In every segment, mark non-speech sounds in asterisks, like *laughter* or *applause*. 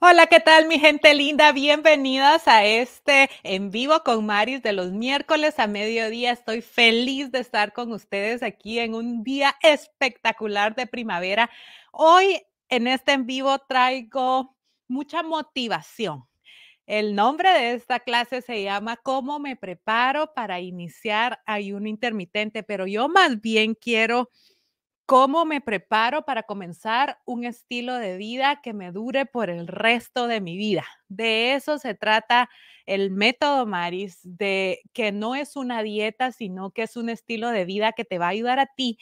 Hola, ¿qué tal mi gente linda? Bienvenidas a este en vivo con Maris de los miércoles a mediodía. Estoy feliz de estar con ustedes aquí en un día espectacular de primavera. Hoy en este en vivo traigo mucha motivación. El nombre de esta clase se llama ¿Cómo me preparo para iniciar ayuno intermitente? Pero yo más bien quiero ¿Cómo me preparo para comenzar un estilo de vida que me dure por el resto de mi vida? De eso se trata el método Maris, de que no es una dieta, sino que es un estilo de vida que te va a ayudar a ti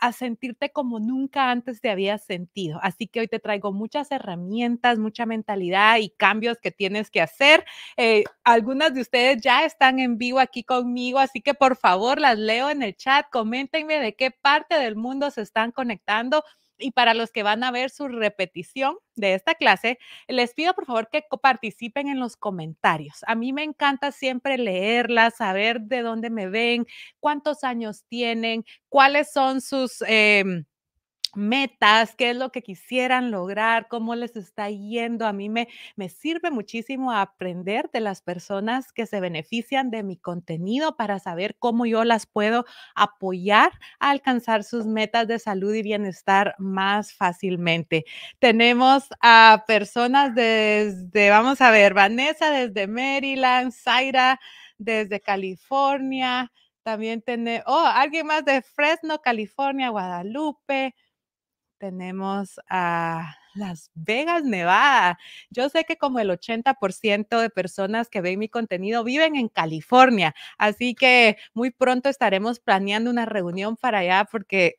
a sentirte como nunca antes te habías sentido. Así que hoy te traigo muchas herramientas, mucha mentalidad y cambios que tienes que hacer. Eh, algunas de ustedes ya están en vivo aquí conmigo, así que por favor las leo en el chat, coméntenme de qué parte del mundo se están conectando y para los que van a ver su repetición de esta clase, les pido por favor que participen en los comentarios. A mí me encanta siempre leerlas, saber de dónde me ven, cuántos años tienen, cuáles son sus... Em, metas, qué es lo que quisieran lograr, cómo les está yendo. A mí me, sirve muchísimo aprender de las personas que se benefician de mi contenido para saber cómo yo las puedo apoyar a alcanzar sus metas de salud y bienestar más fácilmente. Tenemos a personas desde, vamos a ver, Vanessa desde Maryland, Zaira desde California. También tiene, oh, alguien más de Fresno, California, Guadalupe, tenemos a Las Vegas, Nevada. Yo sé que como el 80% de personas que ven mi contenido viven en California, así que muy pronto estaremos planeando una reunión para allá porque...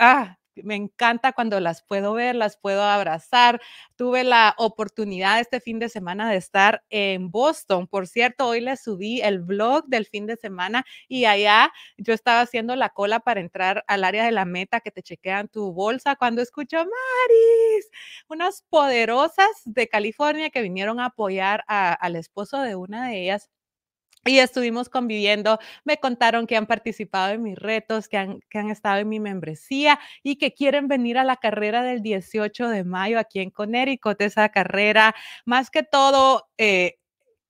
Ah, me encanta cuando las puedo ver, las puedo abrazar. Tuve la oportunidad este fin de semana de estar en Boston. Por cierto, hoy les subí el blog del fin de semana y allá yo estaba haciendo la cola para entrar al área de la meta que te chequean tu bolsa cuando escucho Maris, unas poderosas de California que vinieron a apoyar al esposo de una de ellas y estuvimos conviviendo. Me contaron que han participado en mis retos, que han, que han estado en mi membresía y que quieren venir a la carrera del 18 de mayo aquí en Connecticut, esa carrera más que todo eh,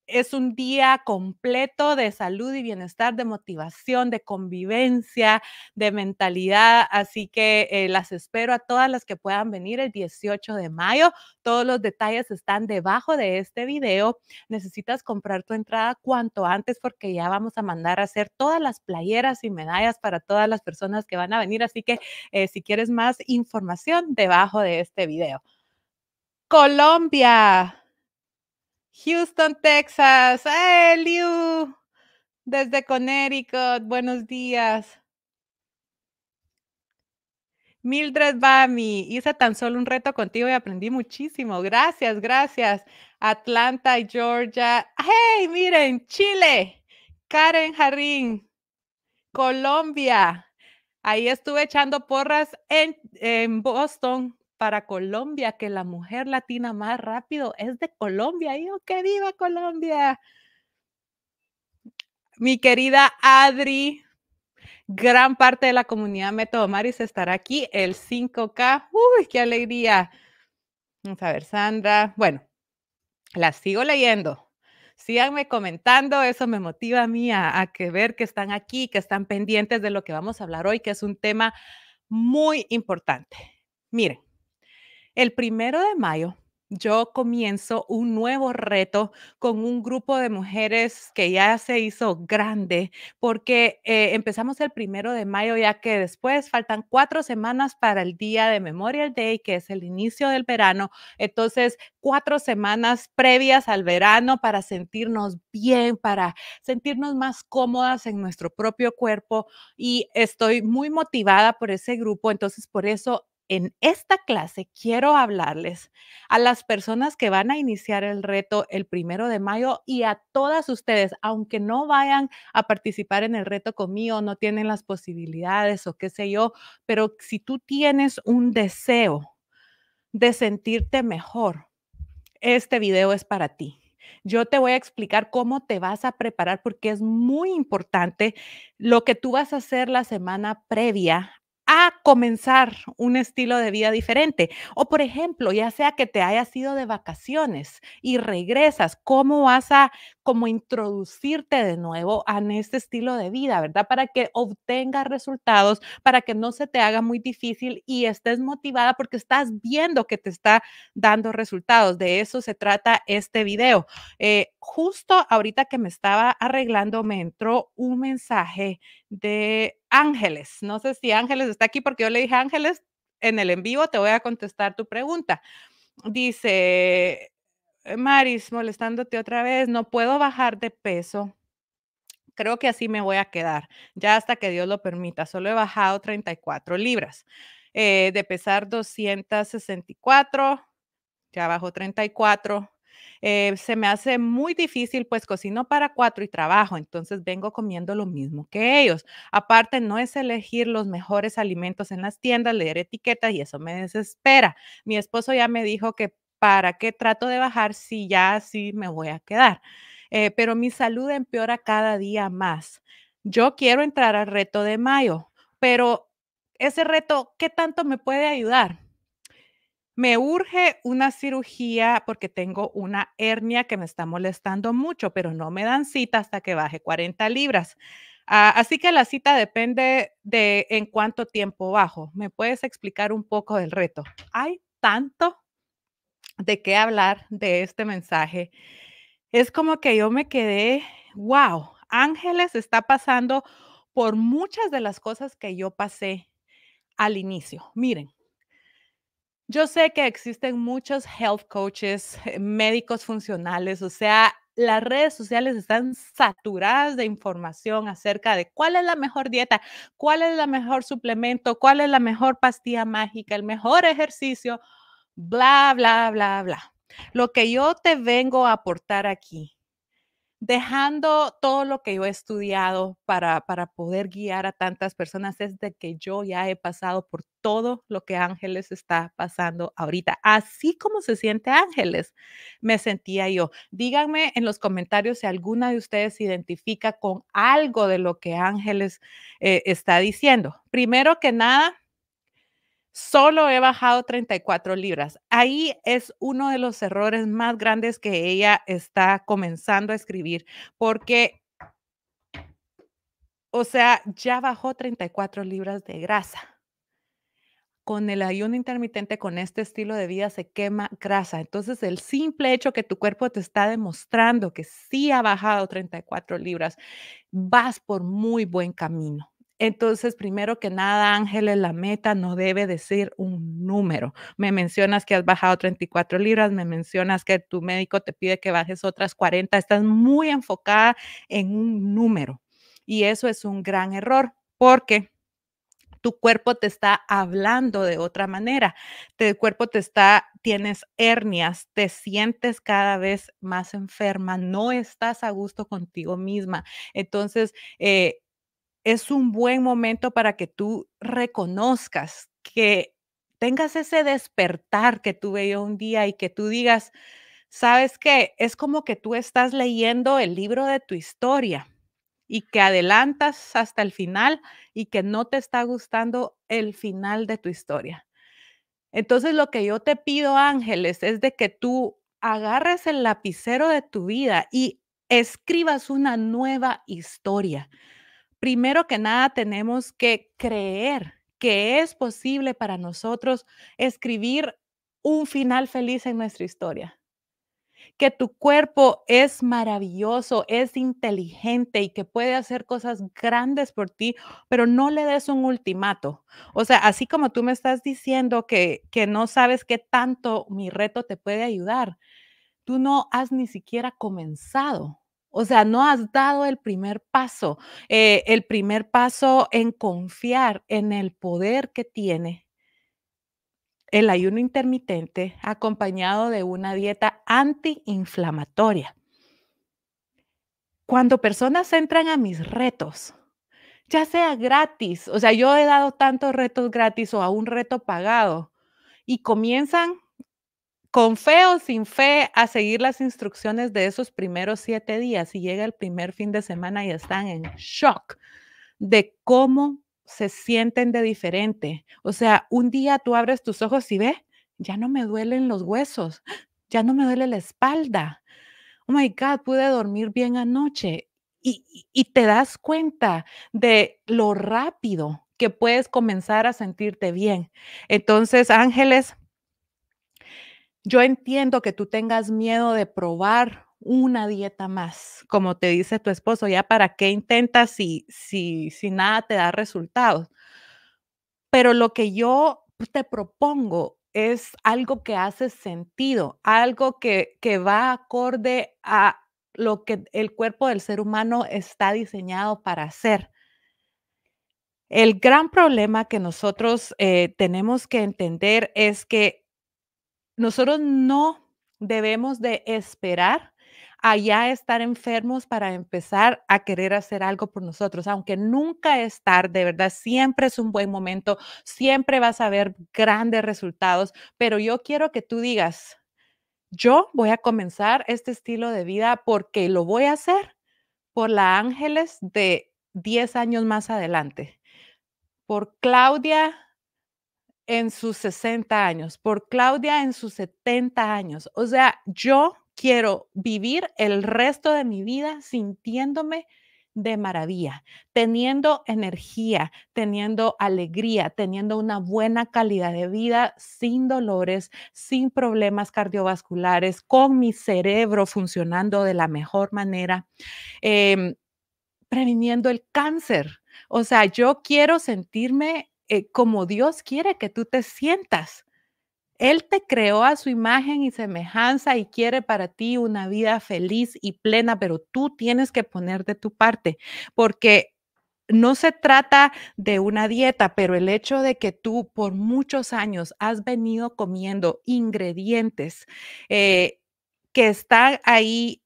es un día completo de salud y bienestar, de motivación, de convivencia, de mentalidad. Así que eh, las espero a todas las que puedan venir el 18 de mayo. Todos los detalles están debajo de este video. Necesitas comprar tu entrada cuanto antes porque ya vamos a mandar a hacer todas las playeras y medallas para todas las personas que van a venir. Así que eh, si quieres más información, debajo de este video. Colombia. Houston, Texas. Eliu, ¡Eh, desde Connecticut. Buenos días. Mildred Bami, hice tan solo un reto contigo y aprendí muchísimo. Gracias, gracias. Atlanta, Georgia. ¡Hey! Miren, Chile. Karen Jarrín, Colombia. Ahí estuve echando porras en, en Boston para Colombia, que la mujer latina más rápido es de Colombia. ¡Hijo, que viva Colombia. Mi querida Adri, gran parte de la comunidad Método Maris estará aquí el 5K. Uy, qué alegría. Vamos a ver, Sandra. Bueno, la sigo leyendo. Síganme comentando, eso me motiva a mí a, a ver que están aquí, que están pendientes de lo que vamos a hablar hoy, que es un tema muy importante. Miren, el primero de mayo yo comienzo un nuevo reto con un grupo de mujeres que ya se hizo grande, porque eh, empezamos el primero de mayo, ya que después faltan cuatro semanas para el día de Memorial Day, que es el inicio del verano. Entonces, cuatro semanas previas al verano para sentirnos bien, para sentirnos más cómodas en nuestro propio cuerpo. Y estoy muy motivada por ese grupo, entonces por eso en esta clase quiero hablarles a las personas que van a iniciar el reto el primero de mayo y a todas ustedes, aunque no vayan a participar en el reto conmigo, no tienen las posibilidades o qué sé yo, pero si tú tienes un deseo de sentirte mejor, este video es para ti. Yo te voy a explicar cómo te vas a preparar porque es muy importante lo que tú vas a hacer la semana previa a comenzar un estilo de vida diferente. O por ejemplo, ya sea que te hayas ido de vacaciones y regresas, ¿cómo vas a como introducirte de nuevo en este estilo de vida, verdad? Para que obtengas resultados, para que no se te haga muy difícil y estés motivada porque estás viendo que te está dando resultados. De eso se trata este video. Eh, justo ahorita que me estaba arreglando, me entró un mensaje de Ángeles. No sé si Ángeles está aquí porque yo le dije, Ángeles, en el en vivo te voy a contestar tu pregunta. Dice, eh, Maris, molestándote otra vez, no puedo bajar de peso. Creo que así me voy a quedar, ya hasta que Dios lo permita. Solo he bajado 34 libras. Eh, de pesar 264, ya bajó 34 eh, se me hace muy difícil, pues cocino para cuatro y trabajo, entonces vengo comiendo lo mismo que ellos. Aparte, no es elegir los mejores alimentos en las tiendas, leer etiquetas y eso me desespera. Mi esposo ya me dijo que para qué trato de bajar si ya así me voy a quedar. Eh, pero mi salud empeora cada día más. Yo quiero entrar al reto de mayo, pero ese reto, ¿qué tanto me puede ayudar? me urge una cirugía porque tengo una hernia que me está molestando mucho, pero no me dan cita hasta que baje 40 libras. Ah, así que la cita depende de en cuánto tiempo bajo. ¿Me puedes explicar un poco del reto? Hay tanto de qué hablar de este mensaje. Es como que yo me quedé, wow, Ángeles está pasando por muchas de las cosas que yo pasé al inicio. Miren, yo sé que existen muchos health coaches, eh, médicos funcionales, o sea, las redes sociales están saturadas de información acerca de cuál es la mejor dieta, cuál es el mejor suplemento, cuál es la mejor pastilla mágica, el mejor ejercicio, bla, bla, bla, bla. Lo que yo te vengo a aportar aquí dejando todo lo que yo he estudiado para, poder guiar a tantas personas es de que yo ya he pasado por todo lo que Ángeles está pasando ahorita. Así como se siente Ángeles, me sentía yo. Díganme en los comentarios si alguna de ustedes se identifica con algo de lo que Ángeles eh, está diciendo. Primero que nada, Solo he bajado 34 libras. Ahí es uno de los errores más grandes que ella está comenzando a escribir, porque, o sea, ya bajó 34 libras de grasa con el ayuno intermitente, con este estilo de vida, se quema grasa. Entonces, el simple hecho que tu cuerpo te está demostrando que sí ha bajado 34 libras, vas por muy buen camino. Entonces, primero que nada, Ángeles, la meta no debe decir un número. Me mencionas que has bajado 34 libras, me mencionas que tu médico te pide que bajes otras 40. Estás muy enfocada en un número y eso es un gran error porque tu cuerpo te está hablando de otra manera. Tu cuerpo te está, tienes hernias, te sientes cada vez más enferma, no estás a gusto contigo misma. Entonces, eh, es un buen momento para que tú reconozcas que tengas ese despertar que tuve yo un día y que tú digas, ¿sabes qué? Es como que tú estás leyendo el libro de tu historia y que adelantas hasta el final y que no te está gustando el final de tu historia. Entonces lo que yo te pido, Ángeles, es de que tú agarres el lapicero de tu vida y escribas una nueva historia primero que nada tenemos que creer que es posible para nosotros escribir un final feliz en nuestra historia. Que tu cuerpo es maravilloso, es inteligente y que puede hacer cosas grandes por ti, pero no le des un ultimato. O sea, así como tú me estás diciendo que, que no sabes qué tanto mi reto te puede ayudar, tú no has ni siquiera comenzado. O sea, no has dado el primer paso, eh, el primer paso en confiar en el poder que tiene el ayuno intermitente acompañado de una dieta antiinflamatoria. Cuando personas entran a mis retos, ya sea gratis, o sea, yo he dado tantos retos gratis o a un reto pagado, y comienzan con fe o sin fe a seguir las instrucciones de esos primeros siete días y llega el primer fin de semana y están en shock de cómo se sienten de diferente. O sea, un día tú abres tus ojos y ves, ya no me duelen los huesos, ya no me duele la espalda. Oh my God, pude dormir bien anoche. Y, y te das cuenta de lo rápido que puedes comenzar a sentirte bien. Entonces, ángeles, yo entiendo que tú tengas miedo de probar una dieta más, como te dice tu esposo, ya para qué intentas si, si, si nada te da resultados. Pero lo que yo pues, te propongo es algo que hace sentido, algo que, va acorde a lo que el cuerpo del ser humano está diseñado para hacer. El gran problema que nosotros eh, tenemos que entender es que nosotros no debemos de esperar ya estar enfermos para empezar a querer hacer algo por nosotros, aunque nunca estar, de ¿verdad? Siempre es un buen momento, siempre vas a ver grandes resultados, pero yo quiero que tú digas, yo voy a comenzar este estilo de vida porque lo voy a hacer por la Ángeles de 10 años más adelante, por Claudia en sus 60 años, por Claudia en sus 70 años. O sea, yo quiero vivir el resto de mi vida sintiéndome de maravilla, teniendo energía, teniendo alegría, teniendo una buena calidad de vida, sin dolores, sin problemas cardiovasculares, con mi cerebro funcionando de la mejor manera, em, previniendo el cáncer. O sea, yo quiero sentirme eh, como Dios quiere que tú te sientas. Él te creó a su imagen y semejanza y quiere para ti una vida feliz y plena, pero tú tienes que poner de tu parte, porque no se trata de una dieta, pero el hecho de que tú por muchos años has venido comiendo ingredientes eh, que están ahí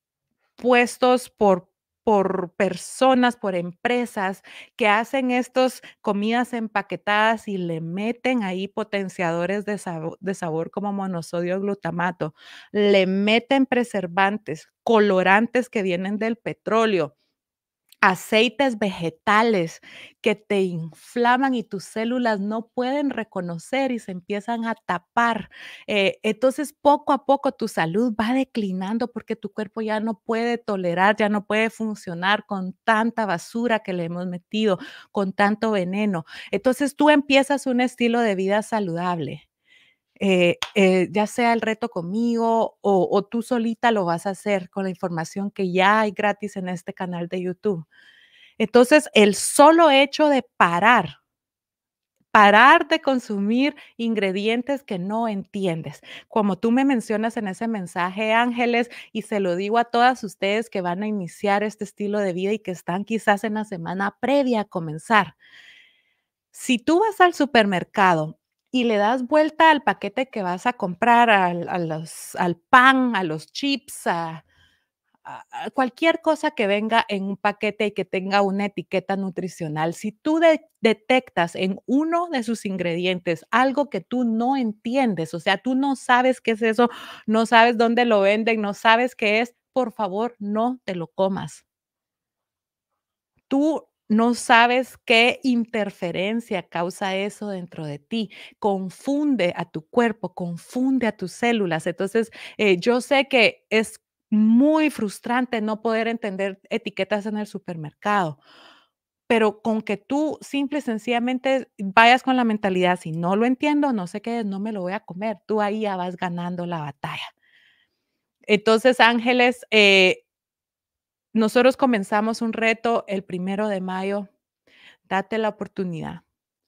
puestos por por personas, por empresas que hacen estas comidas empaquetadas y le meten ahí potenciadores de, sabor como monosodio glutamato, le meten preservantes, colorantes que vienen del petróleo aceites vegetales que te inflaman y tus células no pueden reconocer y se empiezan a tapar. Eh, entonces, poco a poco tu salud va declinando porque tu cuerpo ya no puede tolerar, ya no puede funcionar con tanta basura que le hemos metido, con tanto veneno. Entonces, tú empiezas un estilo de vida saludable eh, eh, ya sea el reto conmigo o, o, tú solita lo vas a hacer con la información que ya hay gratis en este canal de YouTube. Entonces, el solo hecho de parar, parar de consumir ingredientes que no entiendes, como tú me mencionas en ese mensaje, Ángeles, y se lo digo a todas ustedes que van a iniciar este estilo de vida y que están quizás en la semana previa a comenzar. Si tú vas al supermercado y le das vuelta al paquete que vas a comprar, al, al pan, a los chips, a, cualquier cosa que venga en un paquete y que tenga una etiqueta nutricional, si tú detectas en uno de sus ingredientes algo que tú no entiendes, o sea, tú no sabes qué es eso, no sabes dónde lo venden, no sabes qué es, por favor, no te lo comas. Tú no sabes qué interferencia causa eso dentro de ti. Confunde a tu cuerpo, confunde a tus células. Entonces, eh, yo sé que es muy frustrante no poder entender etiquetas en el supermercado, pero con que tú simple y sencillamente vayas con la mentalidad, si no lo entiendo, no sé qué no me lo voy a comer, tú ahí ya vas ganando la batalla. Entonces, Ángeles, eh, nosotros comenzamos un reto el primero de mayo. Date la oportunidad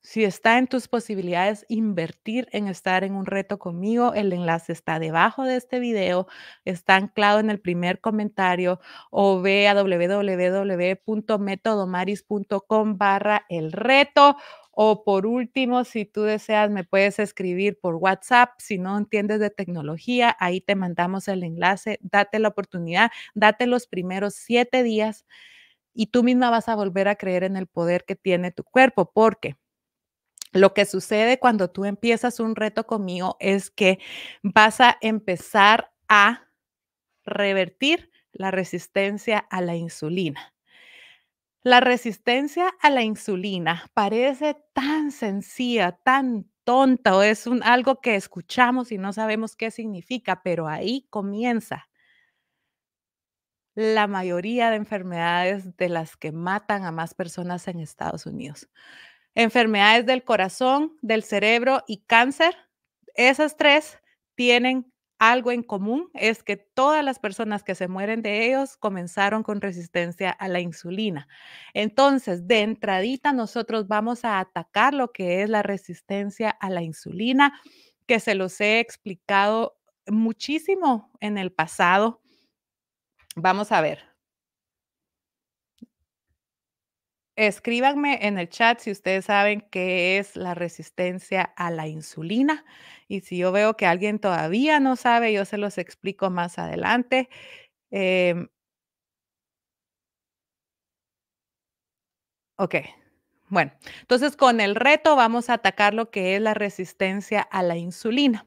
si está en tus posibilidades invertir en estar en un reto conmigo, el enlace está debajo de este video, está anclado en el primer comentario o ve a www.metodomaris.com barra el reto o por último, si tú deseas, me puedes escribir por WhatsApp. Si no entiendes de tecnología, ahí te mandamos el enlace. Date la oportunidad, date los primeros siete días y tú misma vas a volver a creer en el poder que tiene tu cuerpo, porque lo que sucede cuando tú empiezas un reto conmigo es que vas a empezar a revertir la resistencia a la insulina. La resistencia a la insulina parece tan sencilla, tan tonta o es algo que escuchamos y no sabemos qué significa, pero ahí comienza la mayoría de enfermedades de las que matan a más personas en Estados Unidos enfermedades del corazón, del cerebro y cáncer, esas tres tienen algo en común, es que todas las personas que se mueren de ellos comenzaron con resistencia a la insulina. Entonces, de entradita nosotros vamos a atacar lo que es la resistencia a la insulina, que se los he explicado muchísimo en el pasado. Vamos a ver, Escríbanme en el chat si ustedes saben qué es la resistencia a la insulina y si yo veo que alguien todavía no sabe, yo se los explico más adelante. Em ok, bueno, entonces con el reto vamos a atacar lo que es la resistencia a la insulina.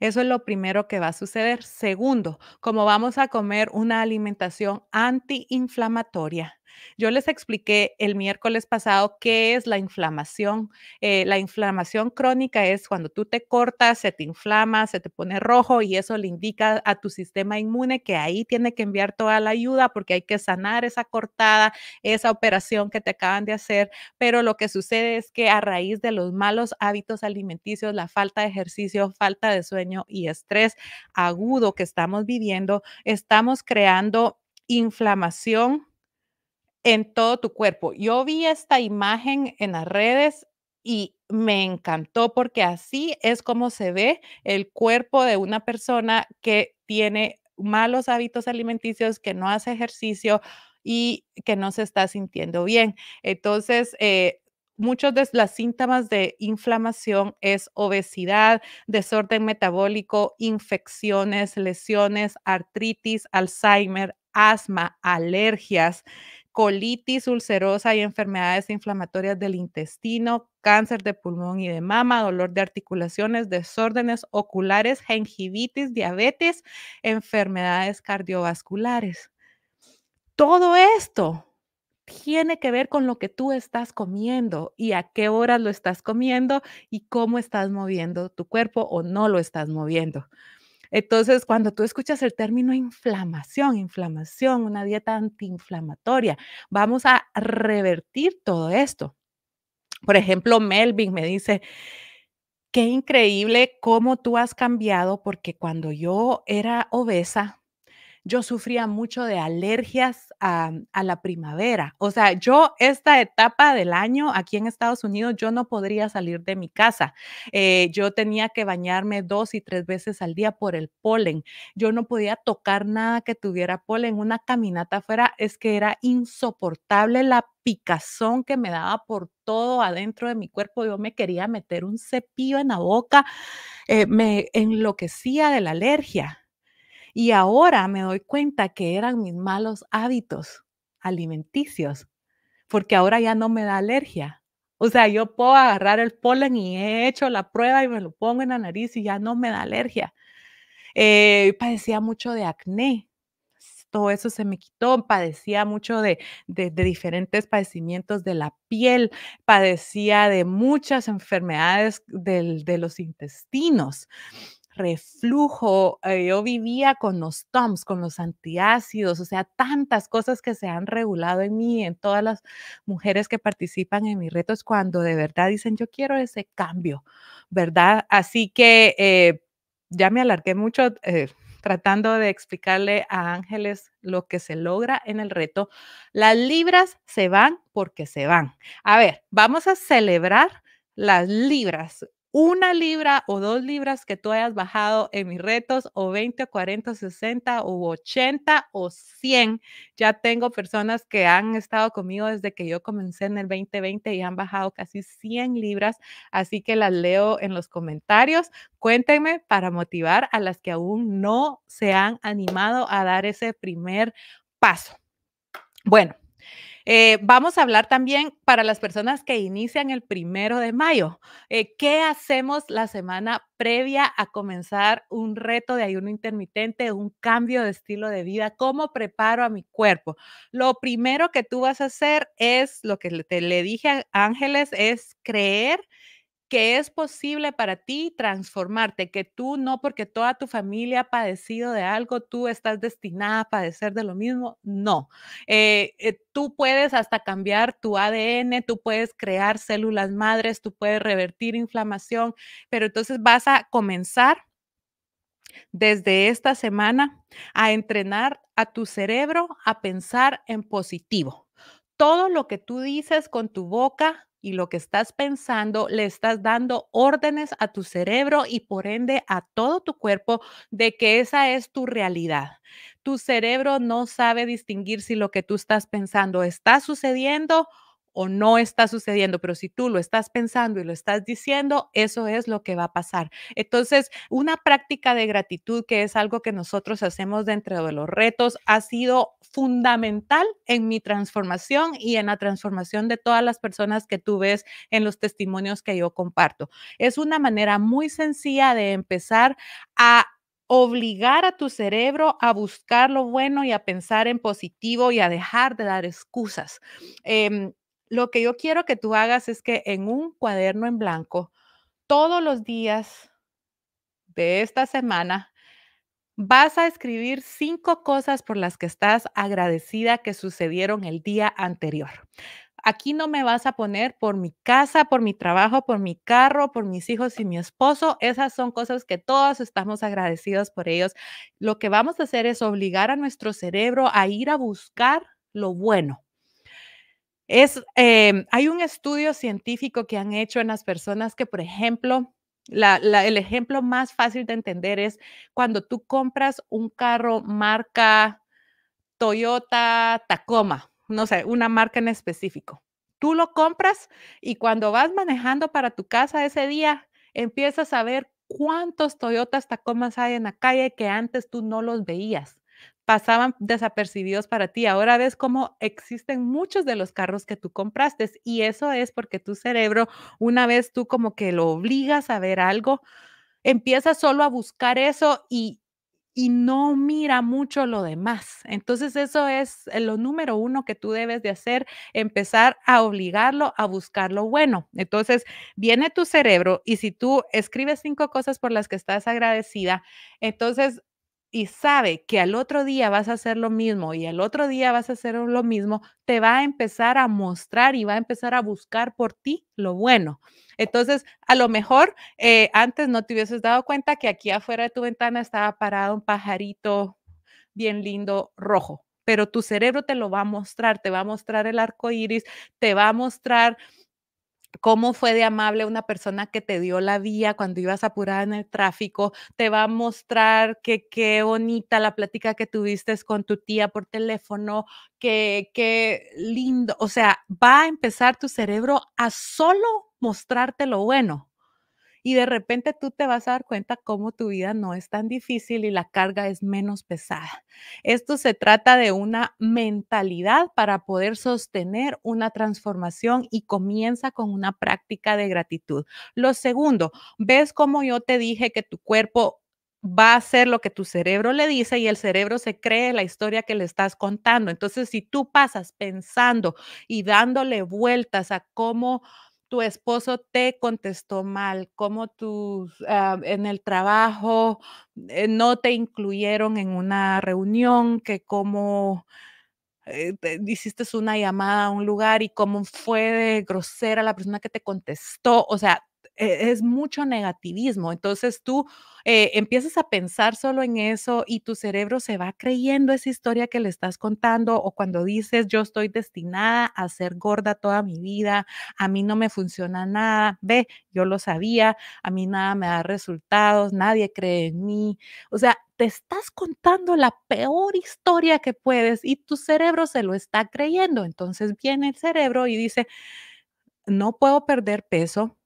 Eso es lo primero que va a suceder. Segundo, como vamos a comer una alimentación antiinflamatoria, yo les expliqué el miércoles pasado qué es la inflamación. Eh, la inflamación crónica es cuando tú te cortas, se te inflama, se te pone rojo y eso le indica a tu sistema inmune que ahí tiene que enviar toda la ayuda porque hay que sanar esa cortada, esa operación que te acaban de hacer. Pero lo que sucede es que a raíz de los malos hábitos alimenticios, la falta de ejercicio, falta de sueño y estrés agudo que estamos viviendo, estamos creando inflamación en todo tu cuerpo. Yo vi esta imagen en las redes y me encantó porque así es como se ve el cuerpo de una persona que tiene malos hábitos alimenticios, que no hace ejercicio y que no se está sintiendo bien. Entonces, eh, muchos de los síntomas de inflamación es obesidad, desorden metabólico, infecciones, lesiones, artritis, Alzheimer, asma, alergias, colitis ulcerosa y enfermedades inflamatorias del intestino, cáncer de pulmón y de mama, dolor de articulaciones, desórdenes oculares, gingivitis, diabetes, enfermedades cardiovasculares. Todo esto tiene que ver con lo que tú estás comiendo y a qué horas lo estás comiendo y cómo estás moviendo tu cuerpo o no lo estás moviendo. Entonces, cuando tú escuchas el término inflamación, inflamación, una dieta antiinflamatoria, vamos a revertir todo esto. Por ejemplo, Melvin me dice, qué increíble cómo tú has cambiado, porque cuando yo era obesa, yo sufría mucho de alergias a, la primavera. O sea, yo esta etapa del año aquí en Estados Unidos, yo no podría salir de mi casa. Eh, yo tenía que bañarme dos y tres veces al día por el polen. Yo no podía tocar nada que tuviera polen. Una caminata afuera es que era insoportable la picazón que me daba por todo adentro de mi cuerpo. Yo me quería meter un cepillo en la boca. Eh, me enloquecía de la alergia. Y ahora me doy cuenta que eran mis malos hábitos alimenticios, porque ahora ya no me da alergia. O sea, yo puedo agarrar el polen y he hecho la prueba y me lo pongo en la nariz y ya no me da alergia. Eh, padecía mucho de acné, todo eso se me quitó, padecía mucho de, de, diferentes padecimientos de la piel, padecía de muchas enfermedades de los intestinos reflujo, eh, yo vivía con los TOMS, con los antiácidos, o sea, tantas cosas que se han regulado en mí, en todas las mujeres que participan en mis retos, cuando de verdad dicen, yo quiero ese cambio, ¿verdad? Así que eh, ya me alargué mucho. Eh, tratando de explicarle a Ángeles lo que se logra en el reto. Las libras se van porque se van. A ver, vamos a celebrar las libras una libra o dos libras que tú hayas bajado en mis retos, o 20, o 40, o 60, o 80, o 100. Ya tengo personas que han estado conmigo desde que yo comencé en el 2020 y han bajado casi 100 libras, así que las leo en los comentarios. Cuéntenme para motivar a las que aún no se han animado a dar ese primer paso. Bueno, eh, vamos a hablar también para las personas que inician el primero de mayo. Eh, ¿Qué hacemos la semana previa a comenzar un reto de ayuno intermitente, un cambio de estilo de vida? ¿Cómo preparo a mi cuerpo? Lo primero que tú vas a hacer es lo que te le dije a Ángeles, es creer que es posible para ti transformarte, que tú no porque toda tu familia ha padecido de algo, tú estás destinada a padecer de lo mismo. No, eh, eh, tú puedes hasta cambiar tu ADN, tú puedes crear células madres, tú puedes revertir inflamación, pero entonces vas a comenzar desde esta semana a entrenar a tu cerebro a pensar en positivo. Todo lo que tú dices con tu boca, y lo que estás pensando, le estás dando órdenes a tu cerebro y por ende a todo tu cuerpo de que esa es tu realidad. Tu cerebro no sabe distinguir si lo que tú estás pensando está sucediendo o no está sucediendo, pero si tú lo estás pensando y lo estás diciendo, eso es lo que va a pasar. Entonces, una práctica de gratitud, que es algo que nosotros hacemos dentro de los retos, ha sido fundamental en mi transformación y en la transformación de todas las personas que tú ves en los testimonios que yo comparto. Es una manera muy sencilla de empezar a obligar a tu cerebro a buscar lo bueno y a pensar en positivo y a dejar de dar excusas. Em, lo que yo quiero que tú hagas es que en un cuaderno en blanco, todos los días de esta semana, vas a escribir cinco cosas por las que estás agradecida que sucedieron el día anterior. Aquí no me vas a poner por mi casa, por mi trabajo, por mi carro, por mis hijos y mi esposo. Esas son cosas que todos estamos agradecidos por ellos. Lo que vamos a hacer es obligar a nuestro cerebro a ir a buscar lo bueno es, em, hay un estudio científico que han hecho en las personas que, por ejemplo, el ejemplo más fácil de entender es cuando tú compras un carro marca Toyota Tacoma, no sé, una marca en específico. Tú lo compras y cuando vas manejando para tu casa ese día, empiezas a ver cuántos Toyotas Tacomas hay en la calle que antes tú no los veías pasaban desapercibidos para ti. Ahora ves cómo existen muchos de los carros que tú compraste y eso es porque tu cerebro, una vez tú como que lo obligas a ver algo, empieza solo a buscar eso y, y no mira mucho lo demás. Entonces eso es eh, lo número uno que tú debes de hacer, empezar a obligarlo a buscar lo bueno. Entonces viene tu cerebro y si tú escribes cinco cosas por las que estás agradecida, entonces y sabe que al otro día vas a hacer lo mismo y al otro día vas a hacer lo mismo, te va a empezar a mostrar y va a empezar a buscar por ti lo bueno. Entonces, a lo mejor eh, antes no te hubieses dado cuenta que aquí afuera de tu ventana estaba parado un pajarito bien lindo rojo, pero tu cerebro te lo va a mostrar, te va a mostrar el arco iris, te va a mostrar cómo fue de amable una persona que te dio la vía cuando ibas apurada en el tráfico, te va a mostrar que qué bonita la plática que tuviste con tu tía por teléfono, que qué lindo, o sea, va a empezar tu cerebro a solo mostrarte lo bueno y de repente tú te vas a dar cuenta cómo tu vida no es tan difícil y la carga es menos pesada. Esto se trata de una mentalidad para poder sostener una transformación y comienza con una práctica de gratitud. Lo segundo, ves cómo yo te dije que tu cuerpo va a hacer lo que tu cerebro le dice y el cerebro se cree la historia que le estás contando. Entonces, si tú pasas pensando y dándole vueltas a cómo tu esposo te contestó mal, cómo tus, ah, en el trabajo eh, no te incluyeron en una reunión, que cómo eh, hiciste una llamada a un lugar y cómo fue de grosera la persona que te contestó. O sea, e-, es mucho negativismo. Entonces tú eh, empiezas a pensar solo en eso y tu cerebro se va creyendo esa historia que le estás contando o cuando dices yo estoy destinada a ser gorda toda mi vida, a mí no me funciona nada, ve, yo lo sabía, a mí nada me da resultados, nadie cree en mí. O sea, te estás contando la peor historia que puedes y tu cerebro se lo está creyendo. Entonces viene el cerebro y dice, no puedo perder peso,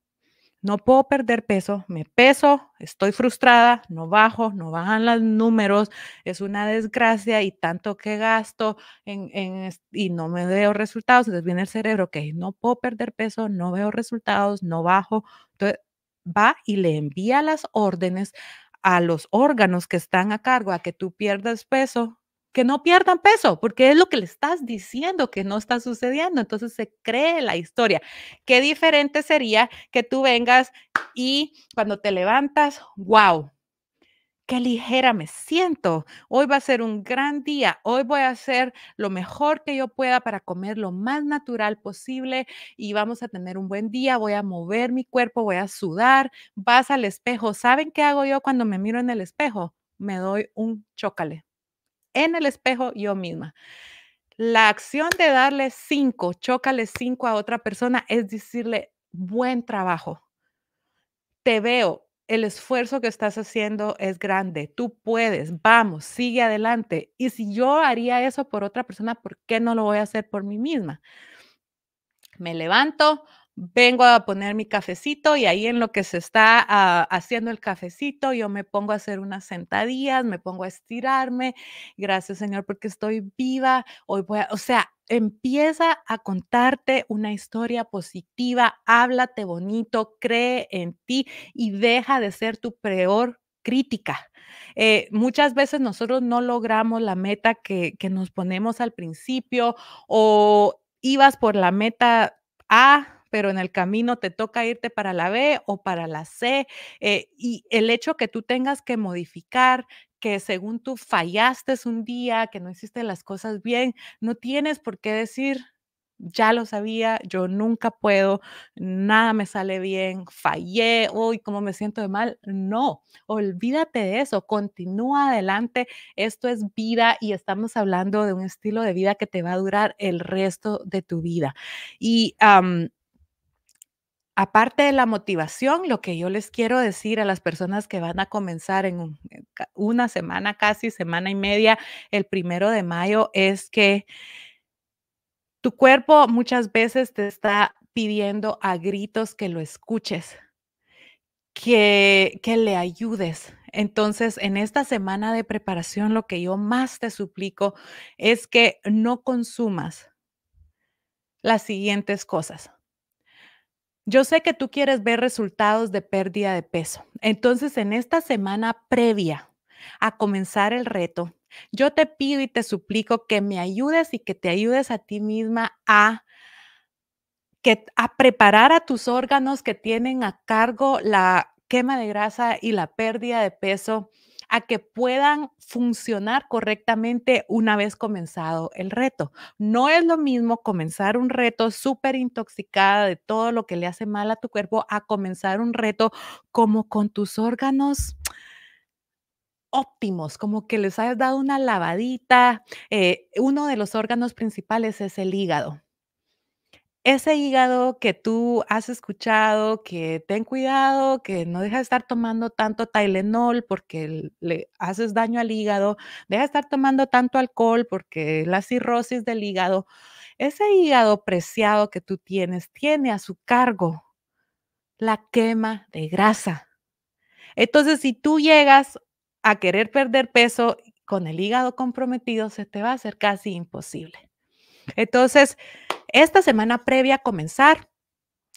no puedo perder peso, me peso, estoy frustrada, no bajo, no bajan los números, es una desgracia y tanto que gasto en, y no me veo resultados, entonces viene el cerebro, que no puedo perder peso, no veo resultados, no bajo, entonces va y le envía las órdenes a los órganos que están a cargo a que tú pierdas peso, que no pierdan peso, porque es lo que le estás diciendo que no está sucediendo. Entonces se cree la historia. Qué diferente sería que tú vengas y cuando te levantas, wow, qué ligera me siento. Hoy va a ser un gran día. Hoy voy a hacer lo mejor que yo pueda para comer lo más natural posible y vamos a tener un buen día. Voy a mover mi cuerpo, voy a sudar. Vas al espejo. ¿Saben qué hago yo cuando me miro en el espejo? Me doy un chocale en el espejo yo misma. La acción de darle cinco, chócale cinco a otra persona, es decirle, buen trabajo, te veo, el esfuerzo que estás haciendo es grande, tú puedes, vamos, sigue adelante. Y si yo haría eso por otra persona, ¿por qué no lo voy a hacer por mí misma? Me levanto, vengo a poner mi cafecito y ahí en lo que se está ah, haciendo el cafecito, yo me pongo a hacer unas sentadillas, me pongo a estirarme. Gracias Señor porque estoy viva. Hoy o sea, empieza a contarte una historia positiva, háblate bonito, cree en ti y deja de ser tu peor crítica. Eh, muchas veces nosotros no logramos la meta que, que nos ponemos al principio o ibas por la meta A, pero en el camino te toca irte para la B o para la C. Eh, y el hecho que tú tengas que modificar, que según tú fallaste un día, que no hiciste las cosas bien, no tienes por qué decir, ya lo sabía, yo nunca puedo, nada me sale bien, fallé, hoy cómo me siento de mal. No, olvídate de eso, continúa adelante. Esto es vida y estamos hablando de un estilo de vida que te va a durar el resto de tu vida. Y aparte de la motivación, lo que yo les quiero decir a las personas que van a comenzar en una semana, casi semana y media, el primero de mayo, es que tu cuerpo muchas veces te está pidiendo a gritos que lo escuches, que le ayudes. Entonces, en esta semana de preparación, lo que yo más te suplico es que no consumas las siguientes cosas yo sé que tú quieres ver resultados de pérdida de peso. Entonces, en esta semana previa a comenzar el reto, yo te pido y te suplico que me ayudes y que te ayudes a ti misma a que a preparar a tus órganos que tienen a cargo la quema de grasa y la pérdida de peso a que puedan funcionar correctamente una vez comenzado el reto. No es lo mismo comenzar un reto súper intoxicada de todo lo que le hace mal a tu cuerpo a comenzar un reto como con tus órganos óptimos, como que les hayas dado una lavadita. Eh, uno de los órganos principales es el hígado ese hígado que tú has escuchado, que ten cuidado, que no deja de estar tomando tanto Tylenol porque le haces daño al hígado, deja de estar tomando tanto alcohol porque la cirrosis del hígado, ese hígado preciado que tú tienes tiene a su cargo la quema de grasa. Entonces, si tú llegas a querer perder peso con el hígado comprometido, se te va a hacer casi imposible. Entonces, esta semana previa a comenzar,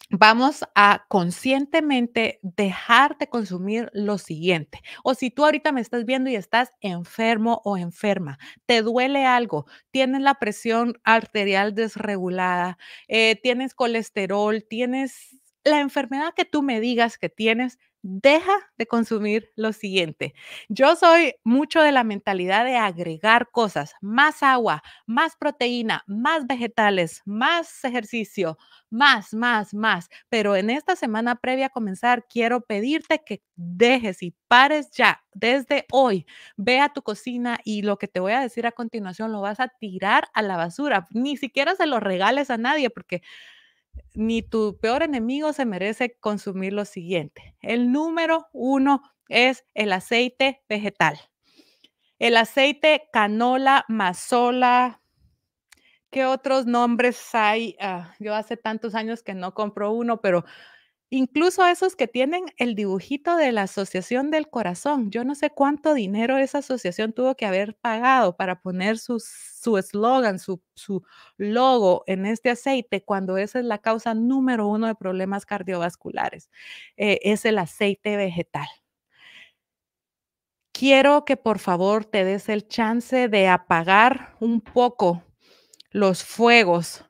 vamos a conscientemente dejar de consumir lo siguiente. O si tú ahorita me estás viendo y estás enfermo o enferma, te duele algo, tienes la presión arterial desregulada, eh, tienes colesterol, tienes la enfermedad que tú me digas que tienes, deja de consumir lo siguiente. Yo soy mucho de la mentalidad de agregar cosas, más agua, más proteína, más vegetales, más ejercicio, más, más, más. Pero en esta semana previa a comenzar, quiero pedirte que dejes y pares ya desde hoy. Ve a tu cocina y lo que te voy a decir a continuación lo vas a tirar a la basura. Ni siquiera se lo regales a nadie porque ni tu peor enemigo se merece consumir lo siguiente. El número uno es el aceite vegetal. El aceite canola, mazola, ¿qué otros nombres hay? Ah, yo hace tantos años que no compro uno, pero Incluso esos que tienen el dibujito de la Asociación del Corazón. Yo no sé cuánto dinero esa asociación tuvo que haber pagado para poner su eslogan, su, logo en este aceite, cuando esa es la causa número uno de problemas cardiovasculares. Eh, es el aceite vegetal. Quiero que por favor te des el chance de apagar un poco los fuegos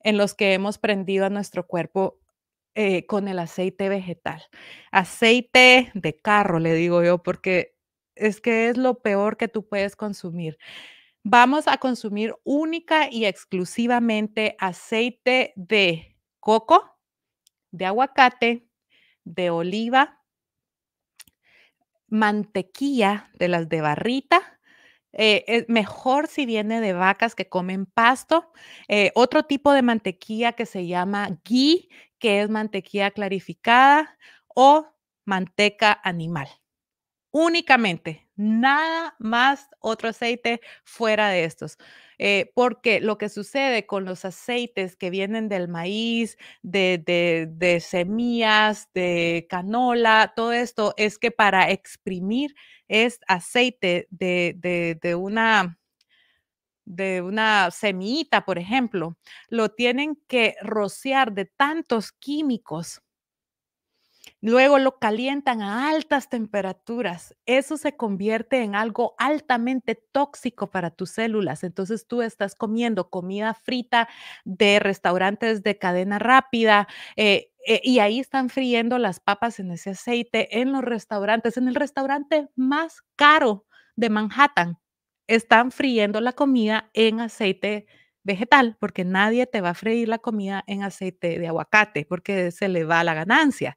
en los que hemos prendido a nuestro cuerpo eh, con el aceite vegetal. Aceite de carro, le digo yo, porque es que es lo peor que tú puedes consumir. Vamos a consumir única y exclusivamente aceite de coco, de aguacate, de oliva, mantequilla de las de barrita. Eh, mejor si viene de vacas que comen pasto. Eh, otro tipo de mantequilla que se llama ghee, que es mantequilla clarificada o manteca animal. Únicamente, nada más otro aceite fuera de estos. Eh, porque lo que sucede con los aceites que vienen del maíz, de, de, semillas, de canola, todo esto es que para exprimir es aceite de, de una de una semillita, por ejemplo, lo tienen que rociar de tantos químicos. Luego lo calientan a altas temperaturas. Eso se convierte en algo altamente tóxico para tus células. Entonces tú estás comiendo comida frita de restaurantes de cadena rápida. Eh, eh, y ahí están friendo las papas en ese aceite en los restaurantes, en el restaurante más caro de Manhattan están friendo la comida en aceite vegetal, porque nadie te va a freír la comida en aceite de aguacate, porque se le va la ganancia.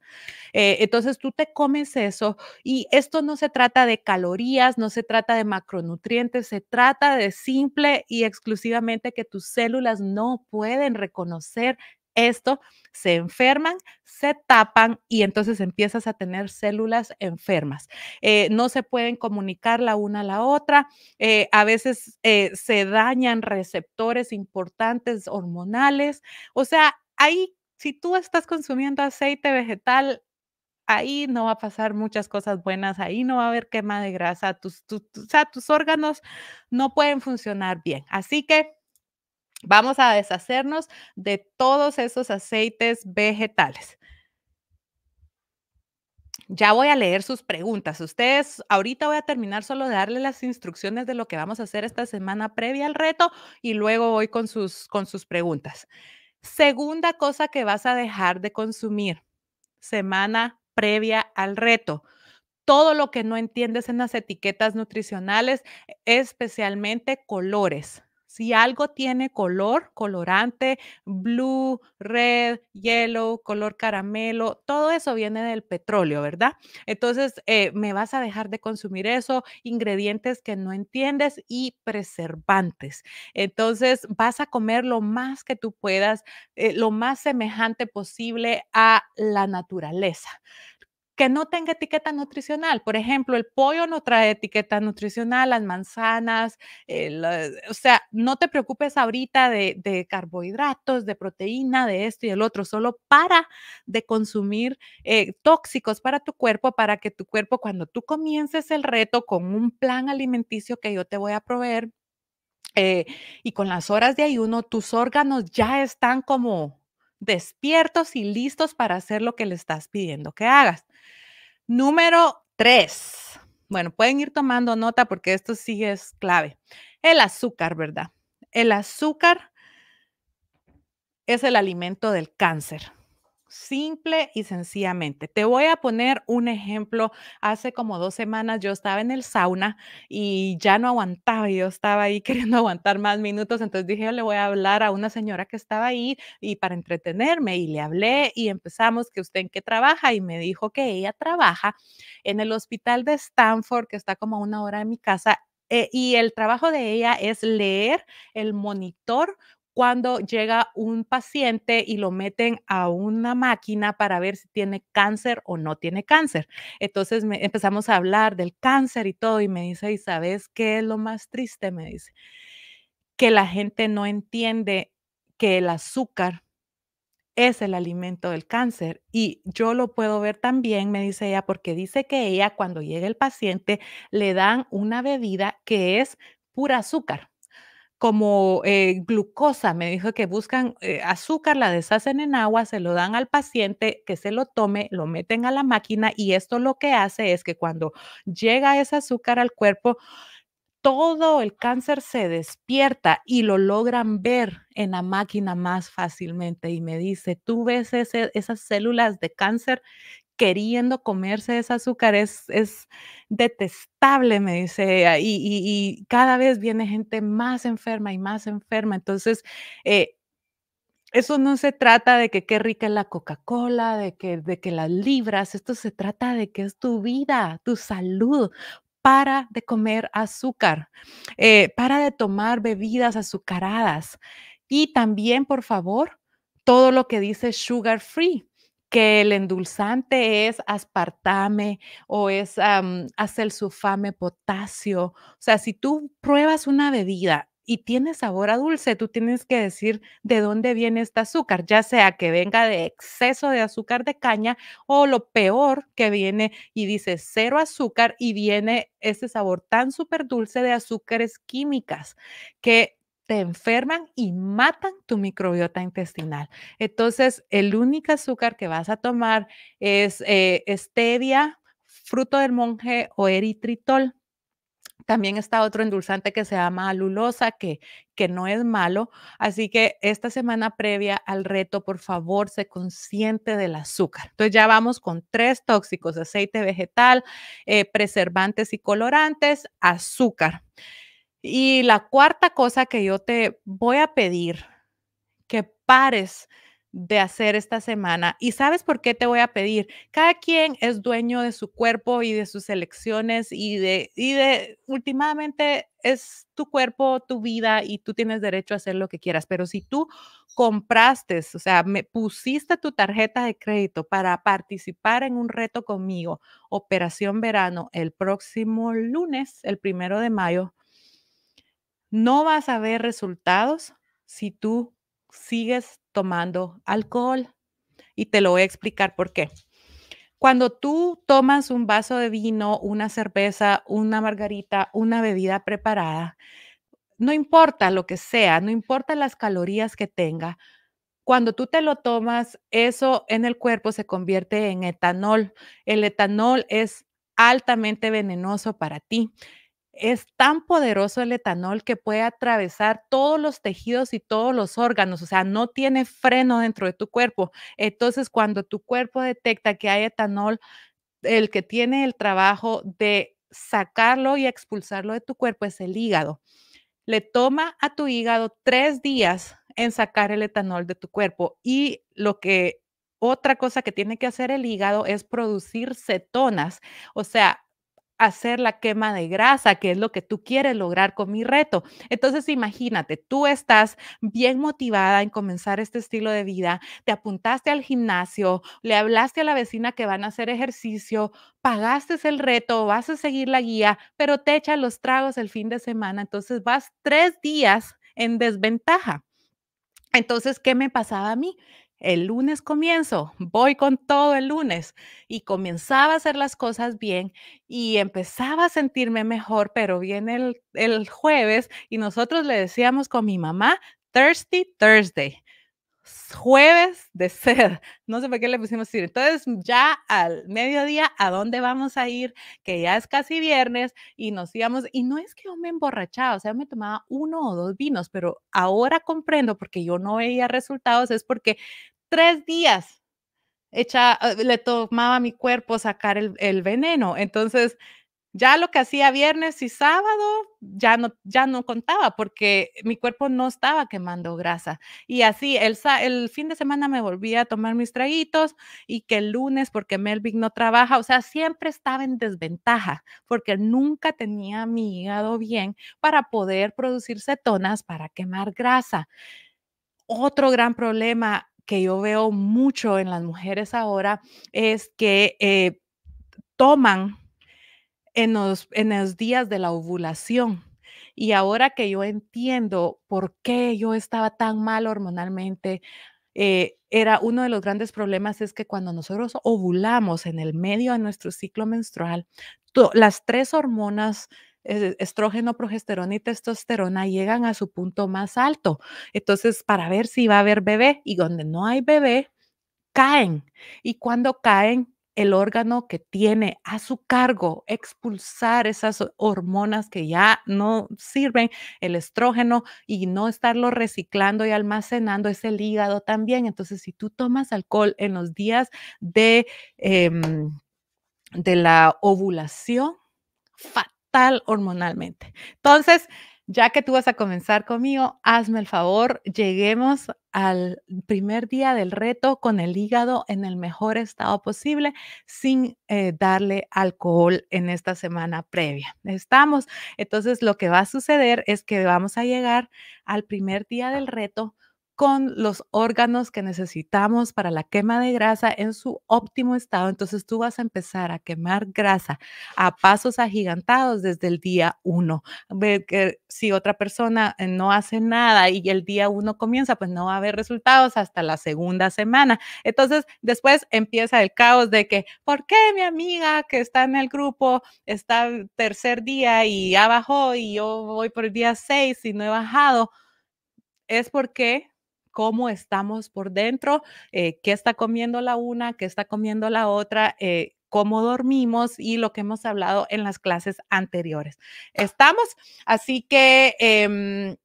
Eh, entonces tú te comes eso y esto no se trata de calorías, no se trata de macronutrientes, se trata de simple y exclusivamente que tus células no pueden reconocer esto, se enferman, se tapan y entonces empiezas a tener células enfermas. Eh, no se pueden comunicar la una a la otra, eh, a veces eh, se dañan receptores importantes hormonales, o sea, ahí... Si tú estás consumiendo aceite vegetal, ahí no va a pasar muchas cosas buenas, ahí no va a haber quema de grasa, tus, sea, tus órganos no pueden funcionar bien. Así que Vamos a deshacernos de todos esos aceites vegetales. Ya voy a leer sus preguntas. Ustedes, ahorita voy a terminar solo de darle las instrucciones de lo que vamos a hacer esta semana previa al reto y luego voy con sus, con sus preguntas. Segunda cosa que vas a dejar de consumir, semana previa al reto. Todo lo que no entiendes en las etiquetas nutricionales, especialmente colores si algo tiene color, colorante, blue, red, yellow, color caramelo, todo eso viene del petróleo, ¿verdad? Entonces, eh, me vas a dejar de consumir eso, ingredientes que no entiendes y preservantes. Entonces, vas a comer lo más que tú puedas, eh, lo más semejante posible a la naturaleza que no tenga etiqueta nutricional. Por ejemplo, el pollo no trae etiqueta nutricional, las manzanas, eh, o sea, no te preocupes ahorita de, carbohidratos, de proteína, de esto y el otro, solo para de consumir eh, tóxicos para tu cuerpo, para que tu cuerpo cuando tú comiences el reto con un plan alimenticio que yo te voy a proveer, eh, y con las horas de ayuno, tus órganos ya están como despiertos y listos para hacer lo que le estás pidiendo que hagas. Número tres. Bueno, pueden ir tomando nota porque esto sí es clave. El azúcar, ¿verdad? El azúcar es el alimento del cáncer simple y sencillamente. Te voy a poner un ejemplo. Hace como dos semanas yo estaba en el sauna y ya no aguantaba, yo estaba ahí *laughs* queriendo aguantar más minutos, entonces dije, yo le voy a hablar a una señora que estaba ahí y para entretenerme y le hablé y empezamos que usted en qué trabaja y me dijo que ella trabaja en el hospital de Stanford, que está como a una hora de mi casa, eh, y el trabajo de ella es leer el monitor cuando llega un paciente y lo meten a una máquina para ver si tiene cáncer o no tiene cáncer. Entonces empezamos a hablar del cáncer y todo y me dice, ¿y sabes qué es lo más triste? Me dice, que la gente no entiende que el azúcar es el alimento del cáncer. Y yo lo puedo ver también, me dice ella, porque dice que ella cuando llega el paciente le dan una bebida que es pura azúcar como eh, glucosa, me dijo que buscan eh, azúcar, la deshacen en agua, se lo dan al paciente que se lo tome, lo meten a la máquina y esto lo que hace es que cuando llega ese azúcar al cuerpo, todo el cáncer se despierta y lo logran ver en la máquina más fácilmente. Y me dice, tú ves esas células de cáncer queriendo comerse ese azúcar, es, es detestable, me dice y, cada vez viene gente más enferma y más enferma. Entonces, eh, eso no se trata de que qué rica es la Coca-Cola, de que, de que las libras, esto se trata de que es tu vida, tu salud. Para de comer azúcar, eh, para de tomar bebidas azucaradas y también, por favor, todo lo que dice sugar free que el endulzante es aspartame o es um, potasio. O sea, si tú pruebas una bebida y tiene sabor a dulce, tú tienes que decir de dónde viene este azúcar, ya sea que venga de exceso de azúcar de caña o lo peor que viene y dice cero azúcar y viene ese sabor tan súper dulce de azúcares químicas que te enferman y matan tu microbiota intestinal. Entonces, el único azúcar que vas a tomar es eh, stevia, fruto del monje o eritritol. También está otro endulzante que se llama alulosa, que, que no es malo. Así que esta semana previa al reto, por favor, se consciente del azúcar. Entonces ya vamos con tres tóxicos, aceite vegetal, eh, preservantes y colorantes, azúcar. Y la cuarta cosa que yo te voy a pedir que pares de hacer esta semana. ¿Y sabes por qué te voy a pedir? Cada quien es dueño de su cuerpo y de sus elecciones y de, y de, últimamente es tu cuerpo, tu vida y tú tienes derecho a hacer lo que quieras. Pero si tú compraste, o sea, me pusiste tu tarjeta de crédito para participar en un reto conmigo, Operación Verano, el próximo lunes, el primero de mayo, no vas a ver resultados si tú sigues tomando alcohol. Y te lo voy a explicar por qué. Cuando tú tomas un vaso de vino, una cerveza, una margarita, una bebida preparada, no importa lo que sea, no importa las calorías que tenga, cuando tú te lo tomas, eso en el cuerpo se convierte en etanol. El etanol es altamente venenoso para ti. Es tan poderoso el etanol que puede atravesar todos los tejidos y todos los órganos, o sea, no tiene freno dentro de tu cuerpo. Entonces, cuando tu cuerpo detecta que hay etanol, el que tiene el trabajo de sacarlo y expulsarlo de tu cuerpo es el hígado. Le toma a tu hígado tres días en sacar el etanol de tu cuerpo y lo que otra cosa que tiene que hacer el hígado es producir cetonas, o sea, hacer la quema de grasa, que es lo que tú quieres lograr con mi reto. Entonces, imagínate, tú estás bien motivada en comenzar este estilo de vida, te apuntaste al gimnasio, le hablaste a la vecina que van a hacer ejercicio, pagaste el reto, vas a seguir la guía, pero te echan los tragos el fin de semana, entonces vas tres días en desventaja. Entonces, ¿qué me pasaba a mí? el lunes comienzo, voy con todo el lunes y comenzaba a hacer las cosas bien y empezaba a sentirme mejor, pero viene el, el jueves y nosotros le decíamos con mi mamá, Thursday, Thursday jueves de sed. No sé por qué le pusimos decir. Entonces, ya al mediodía, ¿a dónde vamos a ir? Que ya es casi viernes y nos íbamos. Y no es que yo me emborrachaba, o sea, me tomaba uno o dos vinos, pero ahora comprendo porque yo no veía resultados, es porque tres días ah, le tomaba mi cuerpo sacar el, el veneno. Entonces, ya lo que hacía viernes y sábado ya no, ya no contaba porque mi cuerpo no estaba quemando grasa. Y así, el, fin de semana me volvía a tomar mis traguitos y que el lunes, porque Melvin no trabaja, o sea, siempre estaba en desventaja porque nunca tenía mi hígado bien para poder producir cetonas para quemar grasa. Otro gran problema que yo veo mucho en las mujeres ahora es que eh, toman en los, en los días de la ovulación. Y ahora que yo entiendo por qué yo estaba tan mal hormonalmente, eh, era uno de los grandes problemas es que cuando nosotros ovulamos en el medio de nuestro ciclo menstrual, las tres hormonas eh, estrógeno, progesterona y testosterona llegan a su punto más alto. Entonces, para ver si va a haber bebé y donde no hay bebé, caen. Y cuando caen, el órgano que tiene a su cargo expulsar esas hormonas que ya no sirven, el estrógeno, y no estarlo reciclando y almacenando, ese hígado también. Entonces, si tú tomas alcohol en los días de, em, de la ovulación, fatal hormonalmente. Entonces, ya que tú vas a comenzar conmigo, hazme el favor, lleguemos al primer día del reto con el hígado en el mejor estado posible sin eh, darle alcohol en esta semana previa. Estamos, entonces lo que va a suceder es que vamos a llegar al primer día del reto con los órganos que necesitamos para la quema de grasa en su óptimo estado. Entonces tú vas a empezar a quemar grasa a pasos agigantados desde el día uno. Si otra persona eh, no hace nada y el día uno comienza, pues no va a haber resultados hasta la segunda semana. Entonces después empieza el caos de que, ¿por qué mi amiga que está en el grupo está tercer día y ya bajó y yo voy por el día seis y no he bajado? Es porque cómo estamos por dentro, eh, qué está comiendo la una, qué está comiendo la otra, eh, cómo dormimos y lo que hemos hablado en las clases anteriores. Estamos, así que em,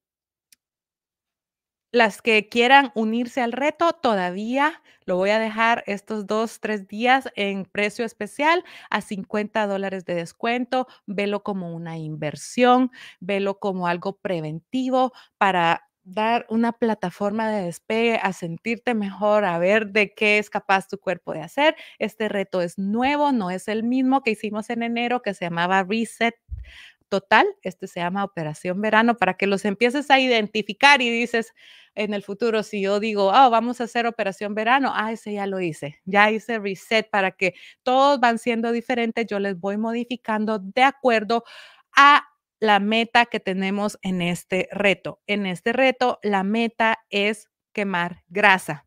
las que quieran unirse al reto, todavía lo voy a dejar estos dos, tres días en precio especial a 50 dólares de descuento. Velo como una inversión, velo como algo preventivo para dar una plataforma de despegue, a sentirte mejor, a ver de qué es capaz tu cuerpo de hacer. Este reto es nuevo, no es el mismo que hicimos en enero que se llamaba Reset Total. Este se llama Operación Verano para que los empieces a identificar y dices en el futuro, si yo digo, oh, vamos a hacer Operación Verano, ah, ese ya lo hice, ya hice Reset para que todos van siendo diferentes, yo les voy modificando de acuerdo a la meta que tenemos en este reto. En este reto, la meta es quemar grasa.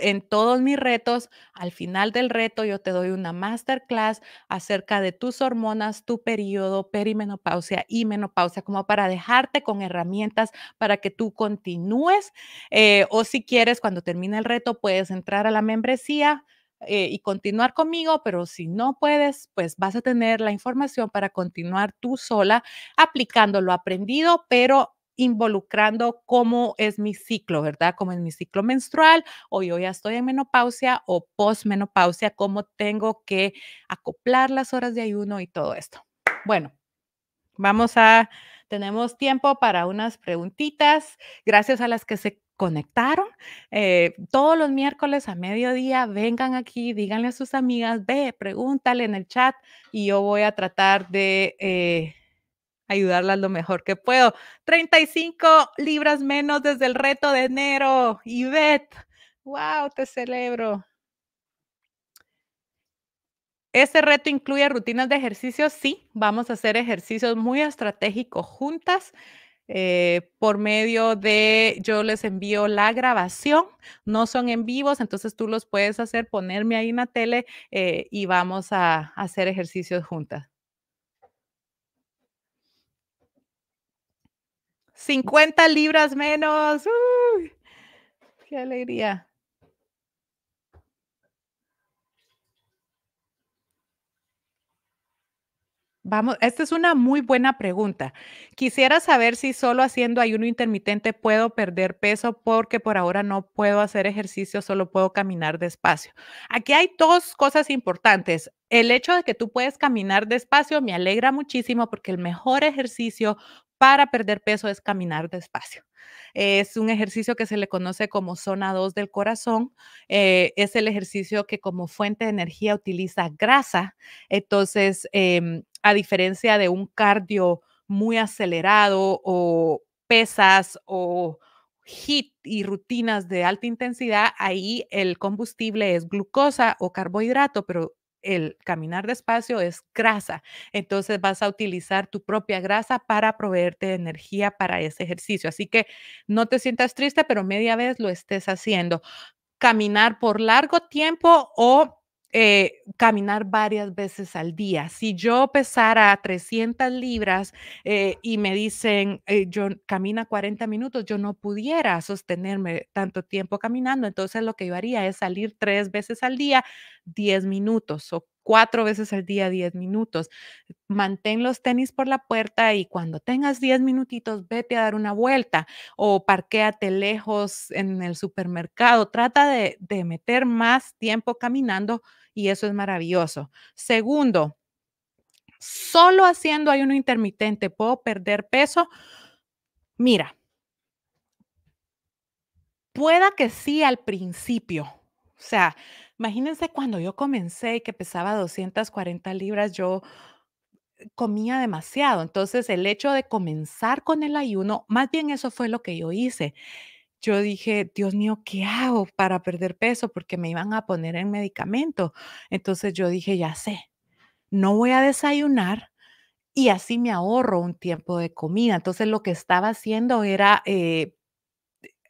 En todos mis retos, al final del reto, yo te doy una masterclass acerca de tus hormonas, tu periodo, perimenopausia y menopausia, como para dejarte con herramientas para que tú continúes. Eh, o si quieres, cuando termine el reto, puedes entrar a la membresía, eh, y continuar conmigo, pero si no puedes, pues vas a tener la información para continuar tú sola aplicando lo aprendido, pero involucrando cómo es mi ciclo, ¿verdad? Cómo es mi ciclo menstrual, o yo ya estoy en menopausia o postmenopausia, cómo tengo que acoplar las horas de ayuno y todo esto. Bueno, vamos a, tenemos tiempo para unas preguntitas. Gracias a las que se conectaron. Eh, todos los miércoles a mediodía vengan aquí, díganle a sus amigas, ve, pregúntale en el chat y yo voy a tratar de eh, ayudarlas lo mejor que puedo. 35 libras menos desde el reto de enero. Y Ivette, wow, te celebro. ¿Ese reto incluye rutinas de ejercicio? Sí, vamos a hacer ejercicios muy estratégicos juntas. Eh, por medio de, yo les envío la grabación, no son en vivos, entonces tú los puedes hacer, ponerme ahí en la tele eh, y vamos a, hacer ejercicios juntas. 50 libras menos. ¡Qué alegría! Vamos, esta es una muy buena pregunta. Quisiera saber si solo haciendo ayuno intermitente puedo perder peso porque por ahora no puedo hacer ejercicio, solo puedo caminar despacio. Aquí hay dos cosas importantes. El hecho de que tú puedes caminar despacio me alegra muchísimo porque el mejor ejercicio para perder peso es caminar despacio. Es un ejercicio que se le conoce como zona 2 del corazón. Eh, es el ejercicio que como fuente de energía utiliza grasa. Entonces, em, a diferencia de un cardio muy acelerado o pesas o hit y rutinas de alta intensidad, ahí el combustible es glucosa o carbohidrato, pero el caminar despacio es grasa. Entonces vas a utilizar tu propia grasa para proveerte de energía para ese ejercicio. Así que no te sientas triste, pero media vez lo estés haciendo. Caminar por largo tiempo o eh, caminar varias veces al día. Si yo pesara 300 libras eh, y me dicen, eh, yo camina 40 minutos, yo no pudiera sostenerme tanto tiempo caminando. Entonces lo que yo haría es salir tres veces al día, 10 minutos o cuatro veces al día, 10 minutos. Mantén los tenis por la puerta y cuando tengas 10 minutitos, vete a dar una vuelta o parquéate lejos en el supermercado. Trata de, de meter más tiempo caminando y eso es maravilloso. Segundo, solo haciendo ayuno intermitente puedo perder peso. Mira, pueda que sí al principio. O sea, imagínense cuando yo comencé y que pesaba 240 libras, yo comía demasiado. Entonces, el hecho de comenzar con el ayuno, más bien eso fue lo que yo hice yo dije, Dios mío, ¿qué hago para perder peso? Porque me iban a poner en medicamento. Entonces yo dije, ya sé, no voy a desayunar y así me ahorro un tiempo de comida. Entonces lo que estaba haciendo era... Eh,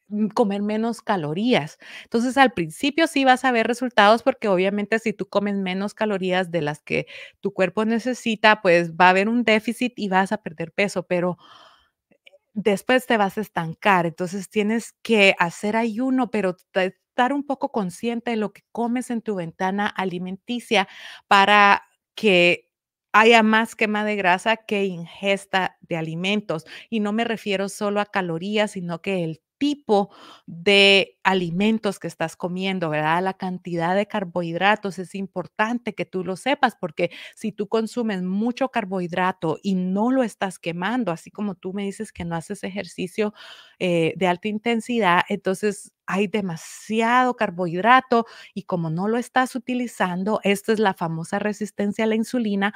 mm, comer menos calorías. Entonces, al principio sí vas a ver resultados porque obviamente si tú comes menos calorías de las que tu cuerpo necesita, pues va a haber un déficit y vas a perder peso, pero después te vas a estancar. Entonces tienes que hacer ayuno, pero estar un poco consciente de lo que comes en tu ventana alimenticia para que haya más quema de grasa que ingesta de alimentos. Y no me refiero solo a calorías, sino que el tipo de alimentos que estás comiendo, ¿verdad? La cantidad de carbohidratos es importante que tú lo sepas porque si tú consumes mucho carbohidrato y no lo estás quemando, así como tú me dices que no haces ejercicio eh, de alta intensidad, entonces hay demasiado carbohidrato y como no lo estás utilizando, esta es la famosa resistencia a la insulina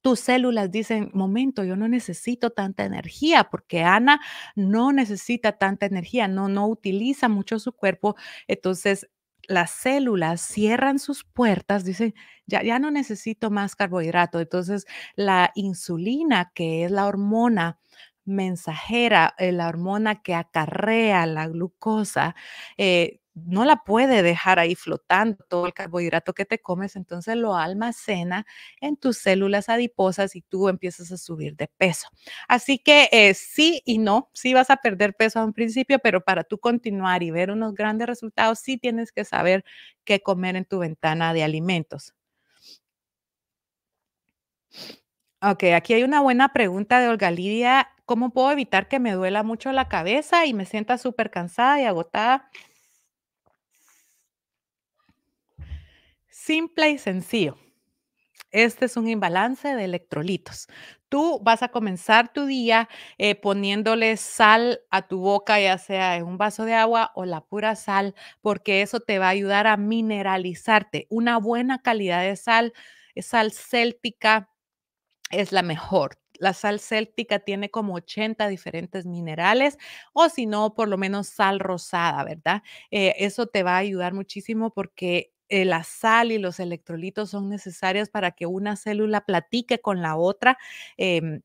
tus células dicen, momento, yo no necesito tanta energía porque Ana no necesita tanta energía, no, no utiliza mucho su cuerpo. Entonces, las células cierran sus puertas, dicen, ya, ya no necesito más carbohidrato. Entonces, la insulina, que es la hormona mensajera, eh, la hormona que acarrea la glucosa, eh, no la puede dejar ahí flotando todo el carbohidrato que te comes, entonces lo almacena en tus células adiposas y tú empiezas a subir de peso. Así que eh, sí y no, sí vas a perder peso a un principio, pero para tú continuar y ver unos grandes resultados, sí tienes que saber qué comer en tu ventana de alimentos. Ok, aquí hay una buena pregunta de Olga Lidia. ¿Cómo puedo evitar que me duela mucho la cabeza y me sienta súper cansada y agotada? Simple y sencillo. Este es un imbalance de electrolitos. Tú vas a comenzar tu día eh, poniéndole sal a tu boca, ya sea en un vaso de agua o la pura sal, porque eso te va a ayudar a mineralizarte. Una buena calidad de sal, sal céltica, es la mejor. La sal céltica tiene como 80 diferentes minerales o si no, por lo menos sal rosada, ¿verdad? Eh, eso te va a ayudar muchísimo porque eh, la sal y los electrolitos son necesarias para que una célula platique con la otra. Em,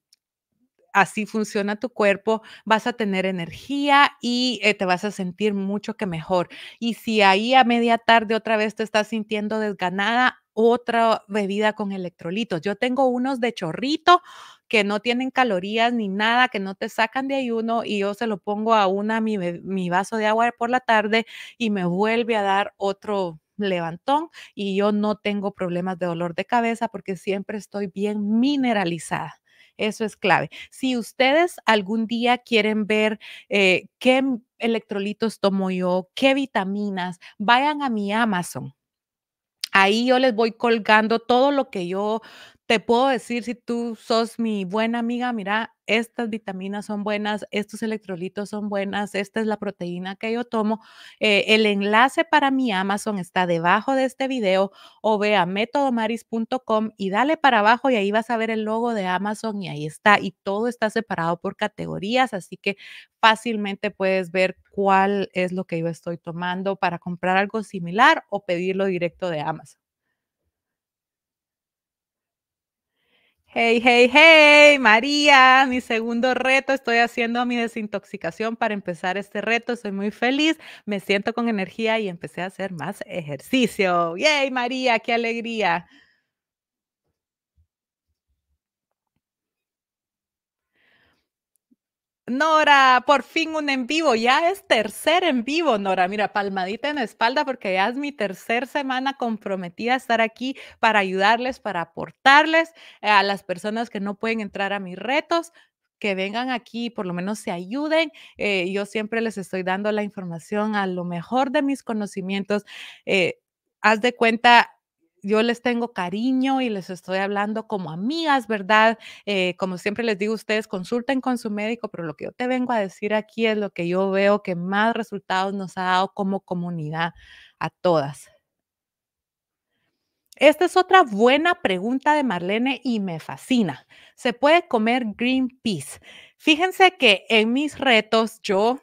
así funciona tu cuerpo, vas a tener energía y eh, te vas a sentir mucho que mejor. Y si ahí a media tarde otra vez te estás sintiendo desganada, otra bebida con electrolitos. Yo tengo unos de chorrito que no tienen calorías ni nada, que no te sacan de ayuno y yo se lo pongo a una mi, mi vaso de agua por la tarde y me vuelve a dar otro levantón y yo no tengo problemas de dolor de cabeza porque siempre estoy bien mineralizada. Eso es clave. Si ustedes algún día quieren ver eh, qué electrolitos tomo yo, qué vitaminas, vayan a mi Amazon. Ahí yo les voy colgando todo lo que yo te puedo decir. Si tú sos mi buena amiga, mira, estas vitaminas son buenas, estos electrolitos son buenas, esta es la proteína que yo tomo. Eh, el enlace para mi Amazon está debajo de este video o ve a métodomaris.com y dale para abajo y ahí vas a ver el logo de Amazon y ahí está. Y todo está separado por categorías, así que fácilmente puedes ver cuál es lo que yo estoy tomando para comprar algo similar o pedirlo directo de Amazon. Hey, hey, hey, María, mi segundo reto, estoy haciendo mi desintoxicación para empezar este reto, soy muy feliz, me siento con energía y empecé a hacer más ejercicio. Yay, María, qué alegría. Nora, por fin un en vivo, ya es tercer en vivo, Nora. Mira, palmadita en la espalda porque ya es mi tercer semana comprometida a estar aquí para ayudarles, para aportarles eh, a las personas que no pueden entrar a mis retos que vengan aquí, por lo menos se ayuden. Eh, yo siempre les estoy dando la información a lo mejor de mis conocimientos. Eh, haz de cuenta, yo les tengo cariño y les estoy hablando como amigas, ¿verdad? Eh, como siempre les digo a ustedes, consulten con su médico, pero lo que yo te vengo a decir aquí es lo que yo veo que más resultados nos ha dado como comunidad a todas. Esta es otra buena pregunta de Marlene y me fascina. ¿Se puede comer green peas? Fíjense que en mis retos yo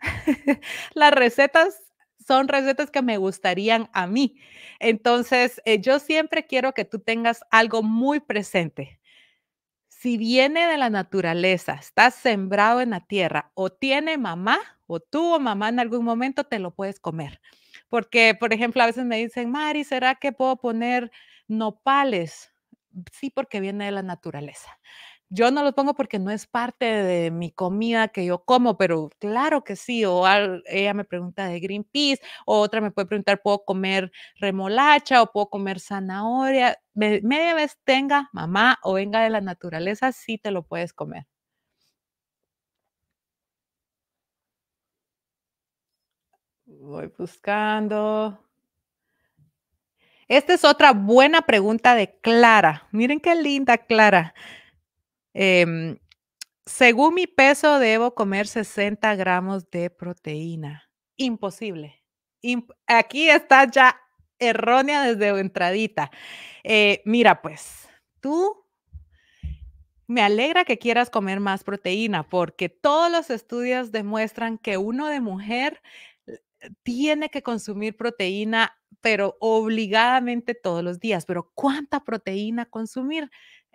*laughs* las recetas son recetas que me gustarían a mí. Entonces, eh, yo siempre quiero que tú tengas algo muy presente. Si viene de la naturaleza, está sembrado en la tierra o tiene mamá o tú o mamá en algún momento te lo puedes comer. Porque, por ejemplo, a veces me dicen, Mari, ¿será que puedo poner nopales? Sí, porque viene de la naturaleza. Yo no lo pongo porque no es parte de mi comida que yo como, pero claro que sí. O ella me pregunta de Greenpeace, o otra me puede preguntar, ¿puedo comer remolacha o puedo comer zanahoria? media vez tenga mamá o venga de la naturaleza, sí te lo puedes comer. Voy buscando. Esta es otra buena pregunta de Clara. Miren qué linda Clara. Em, según mi peso, debo comer 60 gramos de proteína. Imposible. Aquí está ya errónea desde entradita. Eh, mira, pues tú me alegra que quieras comer más proteína porque todos los estudios demuestran que uno de mujer eh, tiene que consumir proteína, pero obligadamente todos los días. Pero ¿cuánta proteína consumir?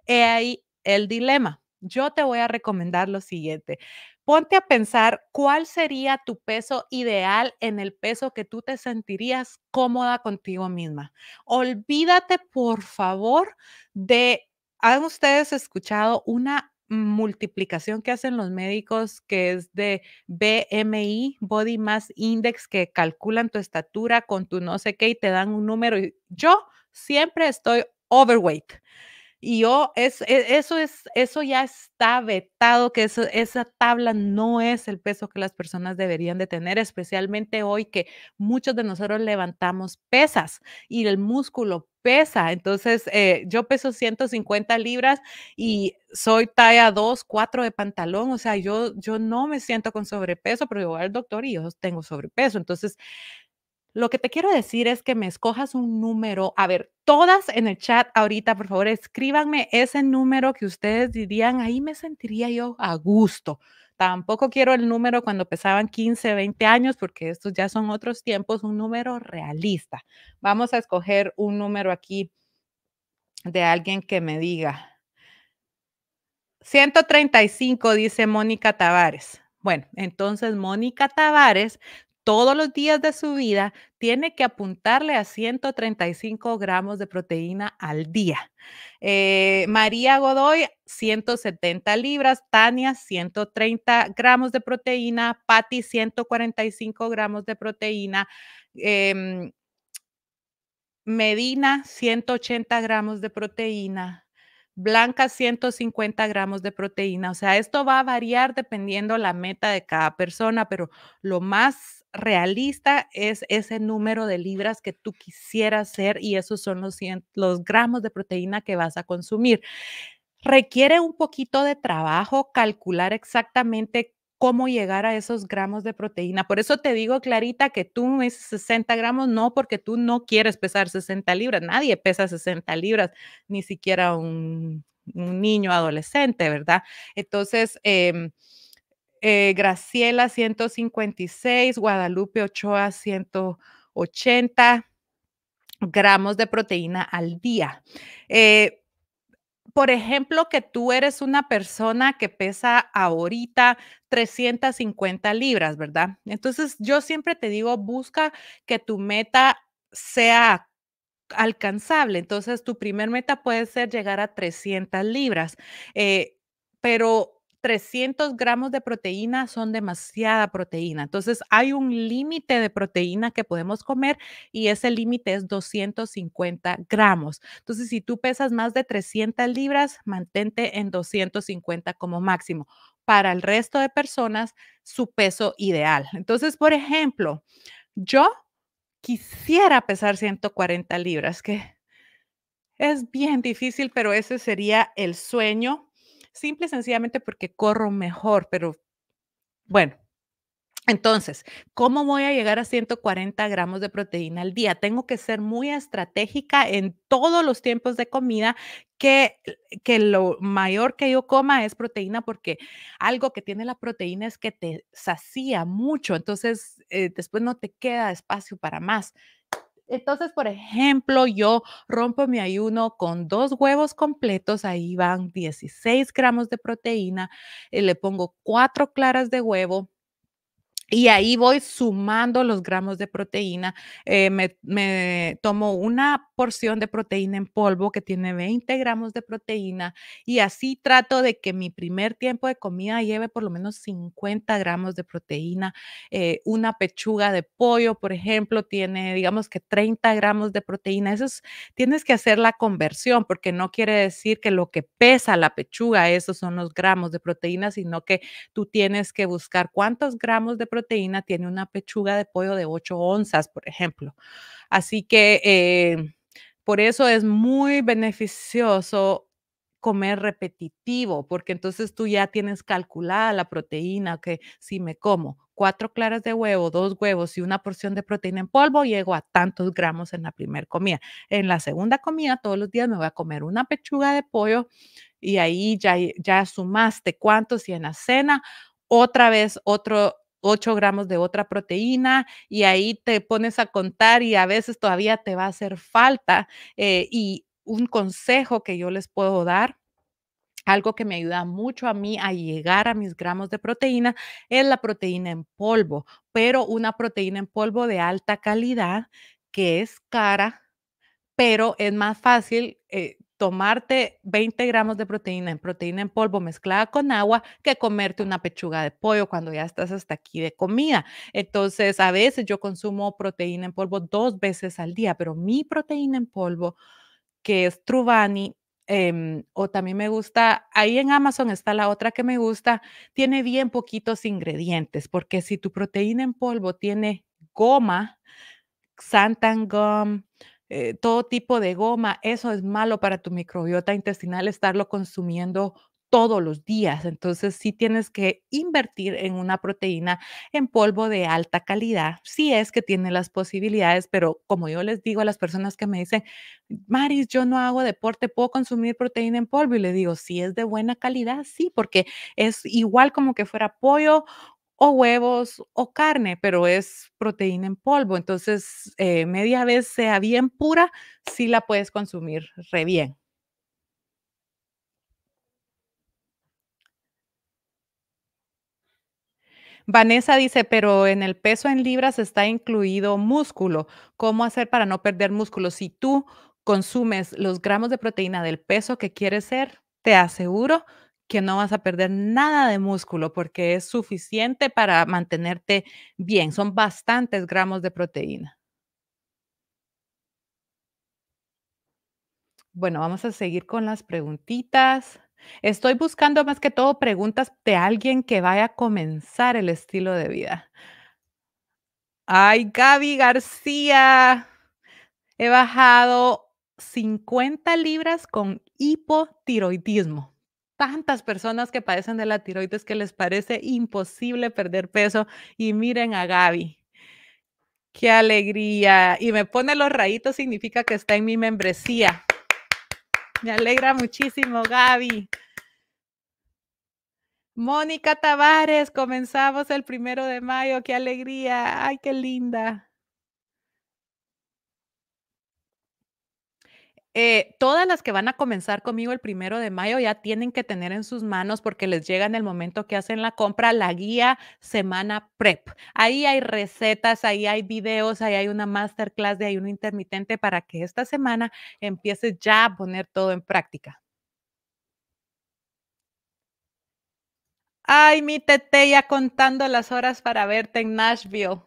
He ahí el dilema. Yo te voy a recomendar lo siguiente. Ponte a pensar cuál sería tu peso ideal en el peso que tú te sentirías cómoda contigo misma. Olvídate, por favor, de, ¿han ustedes escuchado una multiplicación que hacen los médicos, que es de BMI, Body Mass Index, que calculan tu estatura con tu no sé qué y te dan un número. Yo siempre estoy overweight. Y yo, oh, es, e, eso, es, eso ya está vetado, que esa tabla no es el peso que las personas deberían de tener, especialmente hoy que muchos de nosotros levantamos pesas y el músculo pesa. Entonces, eh, yo peso 150 libras y soy talla 2, 4 de pantalón. O sea, yo, yo no me siento con sobrepeso, pero yo voy al doctor y yo tengo sobrepeso. Entonces, lo que te quiero decir es que me escojas un número. A ver, todas en el chat ahorita, por favor, escríbanme ese número que ustedes dirían, ahí me sentiría yo a gusto. Tampoco quiero el número cuando pesaban 15, 20 años, porque estos ya son otros tiempos, un número realista. Vamos a escoger un número aquí de alguien que me diga. 135, dice Mónica Tavares. Bueno, entonces Mónica Tavares, todos los días de su vida tiene que apuntarle a 135 gramos de proteína al día. Eh, María Godoy, 170 libras, Tania, 130 gramos de proteína, Patty, 145 gramos de proteína. Em, Medina, 180 gramos de proteína. Blanca 150 gramos de proteína. O sea, esto va a variar dependiendo la meta de cada persona, pero lo más realista es ese número de libras que tú quisieras ser y esos son los, los gramos de proteína que vas a consumir. Requiere un poquito de trabajo calcular exactamente cómo llegar a esos gramos de proteína. Por eso te digo, Clarita, que tú es 60 gramos, no porque tú no quieres pesar 60 libras, nadie pesa 60 libras, ni siquiera un, niño adolescente, ¿verdad? Entonces, em, eh, Graciela 156, Guadalupe Ochoa 180 gramos de proteína al día. Eh, por ejemplo, que tú eres una persona que pesa ahorita 350 libras, ¿verdad? Entonces, yo siempre te digo, busca que tu meta sea alcanzable. Entonces, tu primer meta puede ser llegar a 300 libras, eh, pero 300 gramos de proteína son demasiada proteína. Entonces, hay un límite de proteína que podemos comer y ese límite es 250 gramos. Entonces, si tú pesas más de 300 libras, mantente en 250 como máximo. Para el resto de personas, su peso ideal. Entonces, por ejemplo, yo quisiera pesar 140 libras, que es bien difícil, pero ese sería el sueño Simple sencillamente porque corro mejor, pero bueno. Entonces, ¿cómo voy a llegar a 140 gramos de proteína al día? Tengo que ser muy estratégica en todos los tiempos de comida, que, que lo mayor que yo coma es proteína, porque algo que tiene la proteína es que te sacía mucho, entonces eh, después no te queda espacio para más. Entonces, por ejemplo, yo rompo mi ayuno con dos huevos completos, ahí van 16 gramos de proteína, eh, le pongo cuatro claras de huevo, y ahí voy sumando los gramos de proteína. Eh, me, me, tomo una porción de proteína en polvo que tiene 20 gramos de proteína y así trato de que mi primer tiempo de comida lleve por lo menos 50 gramos de proteína. Eh, una pechuga de pollo, por ejemplo, tiene digamos que 30 gramos de proteína. Eso tienes que hacer la conversión porque no quiere decir que lo que pesa la pechuga, esos son los gramos de proteína, sino que tú tienes que buscar cuántos gramos de proteína tiene una pechuga de pollo de 8 onzas, por ejemplo. Así que eh, por eso es muy beneficioso comer repetitivo, porque entonces tú ya tienes calculada la proteína, que si me como cuatro claras de huevo, dos huevos y una porción de proteína en polvo, llego a tantos gramos en la primera comida. En la segunda comida, todos los días me voy a comer una pechuga de pollo y ahí ya, ya sumaste cuántos y en la cena otra vez otro 8 gramos de otra proteína y ahí te pones a contar y a veces todavía te va a hacer falta. Eh, y un consejo que yo les puedo dar algo que me ayuda mucho a mí a llegar a mis gramos de proteína es la proteína en polvo, pero una proteína en polvo de alta calidad que es cara, pero es más fácil eh, tomarte 20 gramos de proteína en proteína en polvo mezclada con agua que comerte una pechuga de pollo cuando ya estás hasta aquí de comida. Entonces, a veces yo consumo proteína en polvo dos veces al día, pero mi proteína en polvo, que es Truvani, em, o también me gusta, ahí en Amazon está la otra que me gusta, tiene bien poquitos ingredientes, porque si tu proteína en polvo tiene goma, xanthan eh, todo tipo de goma, eso es malo para tu microbiota intestinal estarlo consumiendo todos los días. Entonces, sí tienes que invertir en una proteína en polvo de alta calidad, si sí es que tiene las posibilidades, pero como yo les digo a las personas que me dicen, Maris, yo no hago deporte, ¿puedo consumir proteína en polvo? Y le digo, si es de buena calidad, sí, porque es igual como que fuera pollo o huevos o carne, pero es proteína en polvo. Entonces, eh, media vez sea bien pura, sí la puedes consumir re bien. Vanessa dice, pero en el peso en libras está incluido músculo. ¿Cómo hacer para no perder músculo? Si tú consumes los gramos de proteína del peso que quieres ser, te aseguro que no vas a perder nada de músculo porque es suficiente para mantenerte bien. Son bastantes gramos de proteína. Bueno, vamos a seguir con las preguntitas. Estoy buscando más que todo preguntas de alguien que vaya a comenzar el estilo de vida. Ay, Gaby García, he bajado 50 libras con hipotiroidismo tantas personas que padecen de la tiroides que les parece imposible perder peso. Y miren a Gaby. Qué alegría. Y me pone los rayitos, significa que está en mi membresía. Me alegra muchísimo, Gaby. Mónica Tavares, comenzamos el primero de mayo. Qué alegría. Ay, qué linda. Eh, todas las que van a comenzar conmigo el primero de mayo ya tienen que tener en sus manos porque les llega en el momento que hacen la compra la guía semana prep. Ahí hay recetas, ahí hay videos, ahí hay una masterclass de un intermitente para que esta semana empieces ya a poner todo en práctica. Ay, mi tete ya contando las horas para verte en Nashville.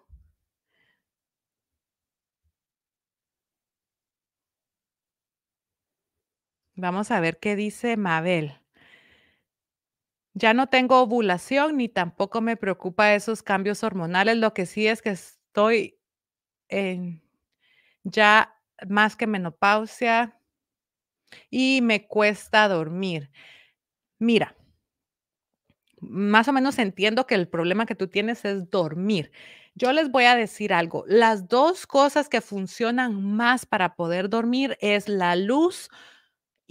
Vamos a ver qué dice Mabel. Ya no tengo ovulación ni tampoco me preocupa esos cambios hormonales. Lo que sí es que estoy en ya más que menopausia y me cuesta dormir. Mira, más o menos entiendo que el problema que tú tienes es dormir. Yo les voy a decir algo. Las dos cosas que funcionan más para poder dormir es la luz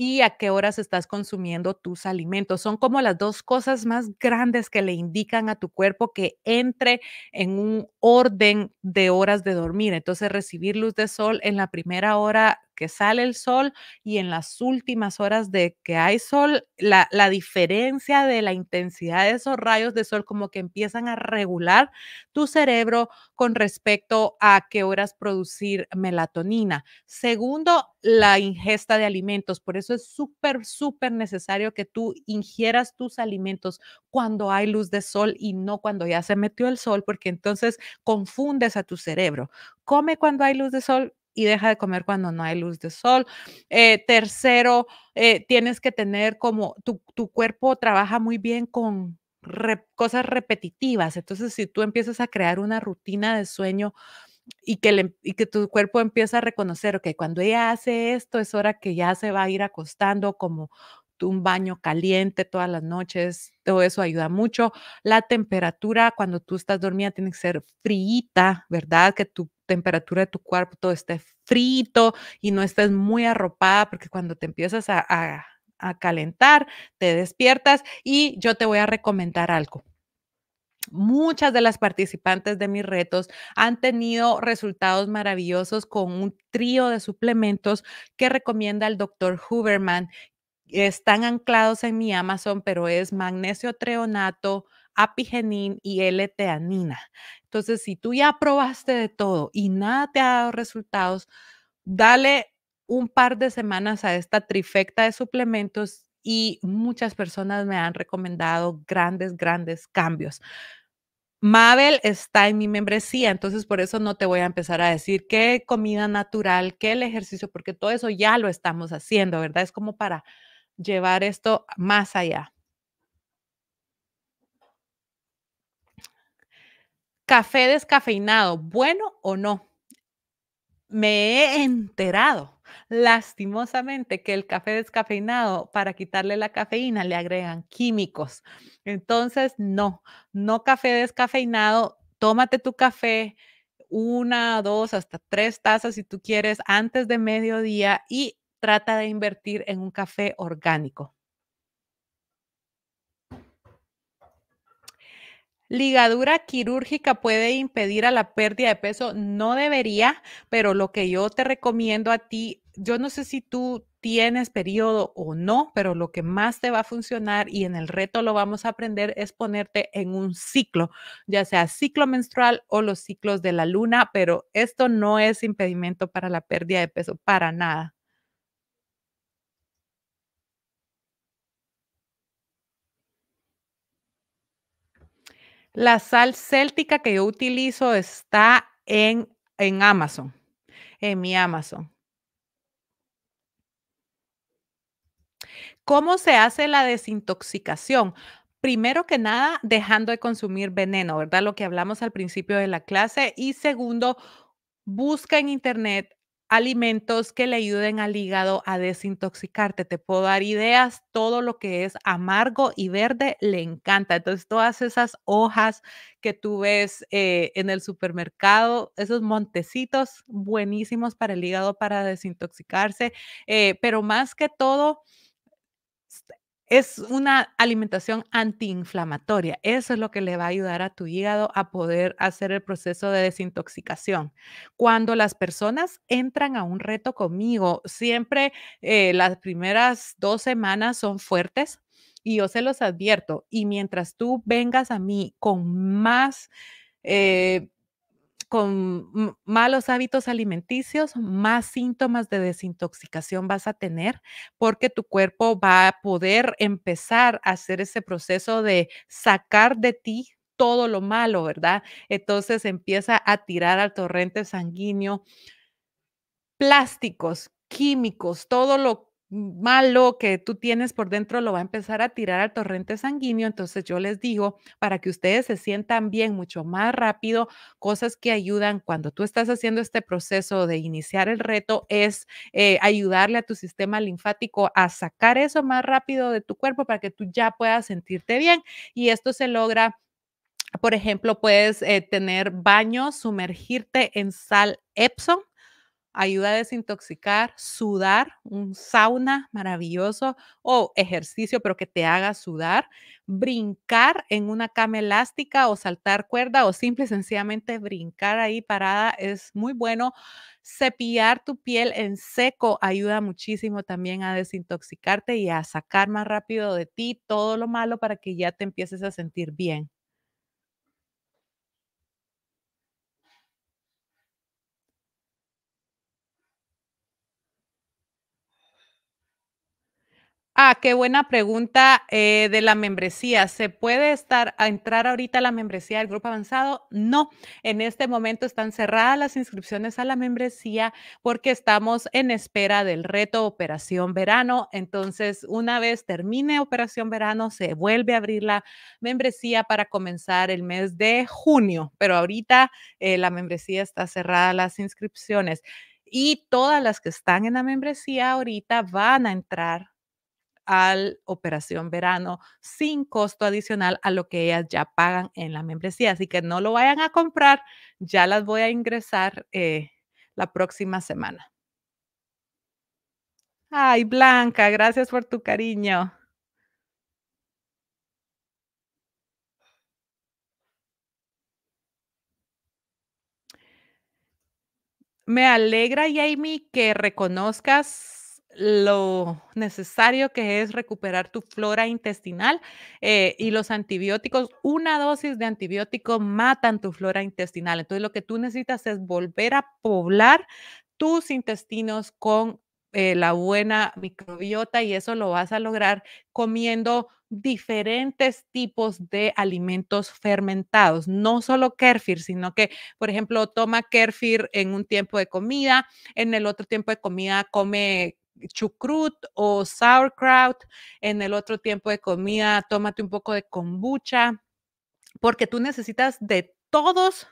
y a qué horas estás consumiendo tus alimentos. Son como las dos cosas más grandes que le indican a tu cuerpo que entre en un orden de horas de dormir. Entonces, recibir luz de sol en la primera hora que sale el sol y en las últimas horas de que hay sol, la, la diferencia de la intensidad de esos rayos de sol como que empiezan a regular tu cerebro con respecto a qué horas producir melatonina. Segundo, la ingesta de alimentos. Por eso es súper, súper necesario que tú ingieras tus alimentos cuando hay luz de sol y no cuando ya se metió el sol, porque entonces confundes a tu cerebro. Come cuando hay luz de sol, y deja de comer cuando no hay luz de sol. Eh, tercero, eh, tienes que tener como tu, cuerpo trabaja muy bien con cosas repetitivas. Entonces, si tú empiezas a crear una rutina de sueño y que, que tu cuerpo empieza a reconocer, que cuando ella hace esto es hora que ya se va a ir acostando como un baño caliente todas las noches, todo eso ayuda mucho. La temperatura cuando tú estás dormida tiene que ser fríita, ¿verdad? Que tu temperatura de tu cuerpo todo esté frito y no estés muy arropada, porque cuando te empiezas a, calentar, te despiertas y yo te voy a recomendar algo. Muchas de las participantes de mis retos han tenido resultados maravillosos con un trío de suplementos que recomienda el doctor Huberman. Están anclados en mi Amazon, pero es magnesio treonato, apigenin y L-teanina. Entonces, si tú ya probaste de todo y nada te ha dado resultados, dale un par de semanas a esta trifecta de suplementos y muchas personas me han recomendado grandes, grandes cambios. Mabel está en mi membresía, entonces por eso no te voy a empezar a decir qué comida natural, qué el ejercicio, porque todo eso ya lo estamos haciendo, ¿verdad? Es como para llevar esto más allá. Café descafeinado, ¿bueno o no? Me he enterado lastimosamente que el café descafeinado, para quitarle la cafeína, le agregan químicos. Entonces, no, no café descafeinado, tómate tu café una, dos, hasta tres tazas si tú quieres antes de mediodía y trata de invertir en un café orgánico. ligadura quirúrgica puede impedir a la pérdida de peso, no debería, pero lo que yo te recomiendo a ti, yo no sé si tú tienes periodo o no, pero lo que más te va a funcionar y en el reto lo vamos a aprender es ponerte en un ciclo, ya sea ciclo menstrual o los ciclos de la luna, pero esto no es impedimento para la pérdida de peso, para nada. La sal céltica que yo utilizo está en, en Amazon, en mi Amazon. ¿Cómo se hace la desintoxicación? primero que nada, dejando de consumir veneno, ¿verdad? Lo que hablamos al principio de la clase. Y segundo, busca en internet alimentos que le ayuden al hígado a desintoxicarte. Te puedo dar ideas, todo lo que es amargo y verde le encanta. Entonces, todas esas hojas que tú ves eh, en el supermercado, esos montecitos buenísimos para el hígado, para desintoxicarse, eh, pero más que todo, es una alimentación antiinflamatoria. Eso es lo que le va a ayudar a tu hígado a poder hacer el proceso de desintoxicación. Cuando las personas entran a un reto conmigo, siempre eh, las primeras dos semanas son fuertes y yo se los advierto. Y mientras tú vengas a mí con más... Eh, con malos hábitos alimenticios, más síntomas de desintoxicación vas a tener porque tu cuerpo va a poder empezar a hacer ese proceso de sacar de ti todo lo malo, ¿verdad? Entonces empieza a tirar al torrente sanguíneo plásticos, químicos, todo lo malo que tú tienes por dentro lo va a empezar a tirar al torrente sanguíneo. Entonces yo les digo, para que ustedes se sientan bien mucho más rápido, cosas que ayudan cuando tú estás haciendo este proceso de iniciar el reto es eh, ayudarle a tu sistema linfático a sacar eso más rápido de tu cuerpo para que tú ya puedas sentirte bien. Y esto se logra por ejemplo, puedes eh, tener baños, sumergirte en sal Epsom ayuda a desintoxicar, sudar, un sauna maravilloso o ejercicio, pero que te haga sudar, brincar en una cama elástica o saltar cuerda o simple sencillamente brincar ahí parada es muy bueno. Cepillar tu piel en seco ayuda muchísimo también a desintoxicarte y a sacar más rápido de ti todo lo malo para que ya te empieces a sentir bien. Ah, qué buena pregunta eh, de la membresía. ¿Se puede estar a entrar ahorita a la membresía del grupo avanzado? No, en este momento están cerradas las inscripciones a la membresía porque estamos en espera del reto Operación Verano. Entonces, una vez termine Operación Verano, se vuelve a abrir la membresía para comenzar el mes de junio. Pero ahorita eh, la membresía está cerrada las inscripciones. Y todas las que están en la membresía ahorita van a entrar al Operación Verano sin costo adicional a lo que ellas ya pagan en la membresía. Así que no lo vayan a comprar, ya las voy a ingresar eh, la próxima semana. Ay, Blanca, gracias por tu cariño. Me alegra, Jamie, que reconozcas lo necesario que es recuperar tu flora intestinal eh, y los antibióticos, una dosis de antibiótico matan tu flora intestinal. Entonces lo que tú necesitas es volver a poblar tus intestinos con eh, la buena microbiota y eso lo vas a lograr comiendo diferentes tipos de alimentos fermentados, no solo kefir, sino que, por ejemplo, toma kefir en un tiempo de comida, en el otro tiempo de comida come chucrut o sauerkraut. En el otro tiempo de comida, tómate un poco de kombucha, porque tú necesitas de todos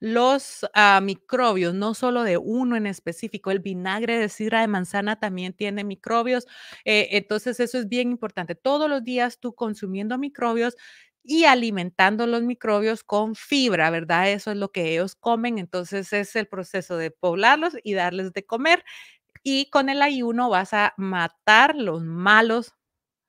los ah, microbios, no solo de uno en específico. El vinagre de sidra de manzana también tiene microbios. Eh, entonces, eso es bien importante. Todos los días tú consumiendo microbios y alimentando los microbios con fibra, ¿verdad? Eso es lo que ellos comen. Entonces, es el proceso de poblarlos y darles de comer. Y con el ayuno vas a matar los malos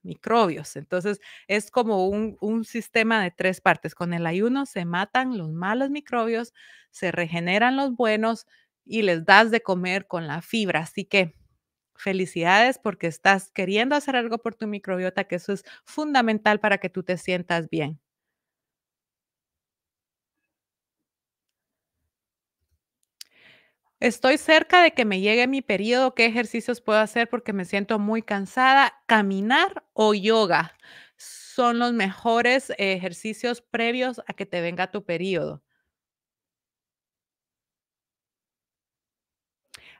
microbios. Entonces, es como un, sistema de tres partes. Con el ayuno se matan los malos microbios, se regeneran los buenos y les das de comer con la fibra. Así que felicidades porque estás queriendo hacer algo por tu microbiota, que eso es fundamental para que tú te sientas bien. Estoy cerca de que me llegue mi periodo. ¿Qué ejercicios puedo hacer? Porque me siento muy cansada. Caminar o yoga son los mejores ejercicios previos a que te venga tu periodo.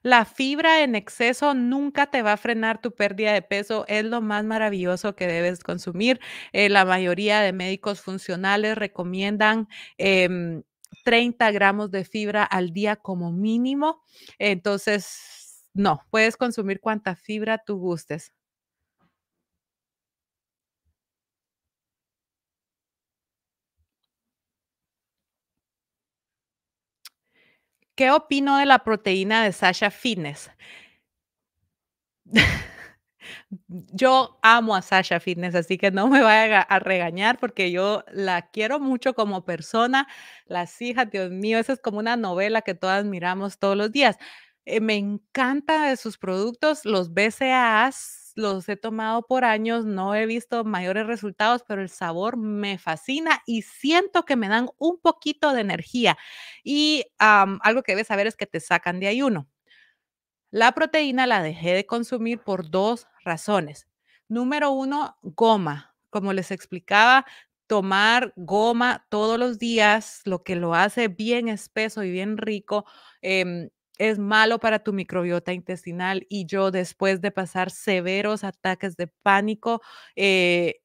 La fibra en exceso nunca te va a frenar tu pérdida de peso. Es lo más maravilloso que debes consumir. Eh, la mayoría de médicos funcionales recomiendan em, 30 gramos de fibra al día como mínimo. Entonces, no, puedes consumir cuanta fibra tú gustes. ¿Qué opino de la proteína de Sasha Fitness? *laughs* Yo amo a Sasha Fitness, así que no me vaya a regañar porque yo la quiero mucho como persona. Las hijas, Dios mío, esa es como una novela que todas miramos todos los días. Eh, me encanta de sus productos, los BCAAs los he tomado por años, no he visto mayores resultados, pero el sabor me fascina y siento que me dan un poquito de energía. Y algo que debes saber es que te sacan de ayuno. La proteína la dejé de consumir por dos razones. Número uno, goma. Como les explicaba, tomar goma todos los días, lo que lo hace bien espeso y bien rico, em, es malo para tu microbiota intestinal. Y yo, después de pasar severos ataques de pánico, eh,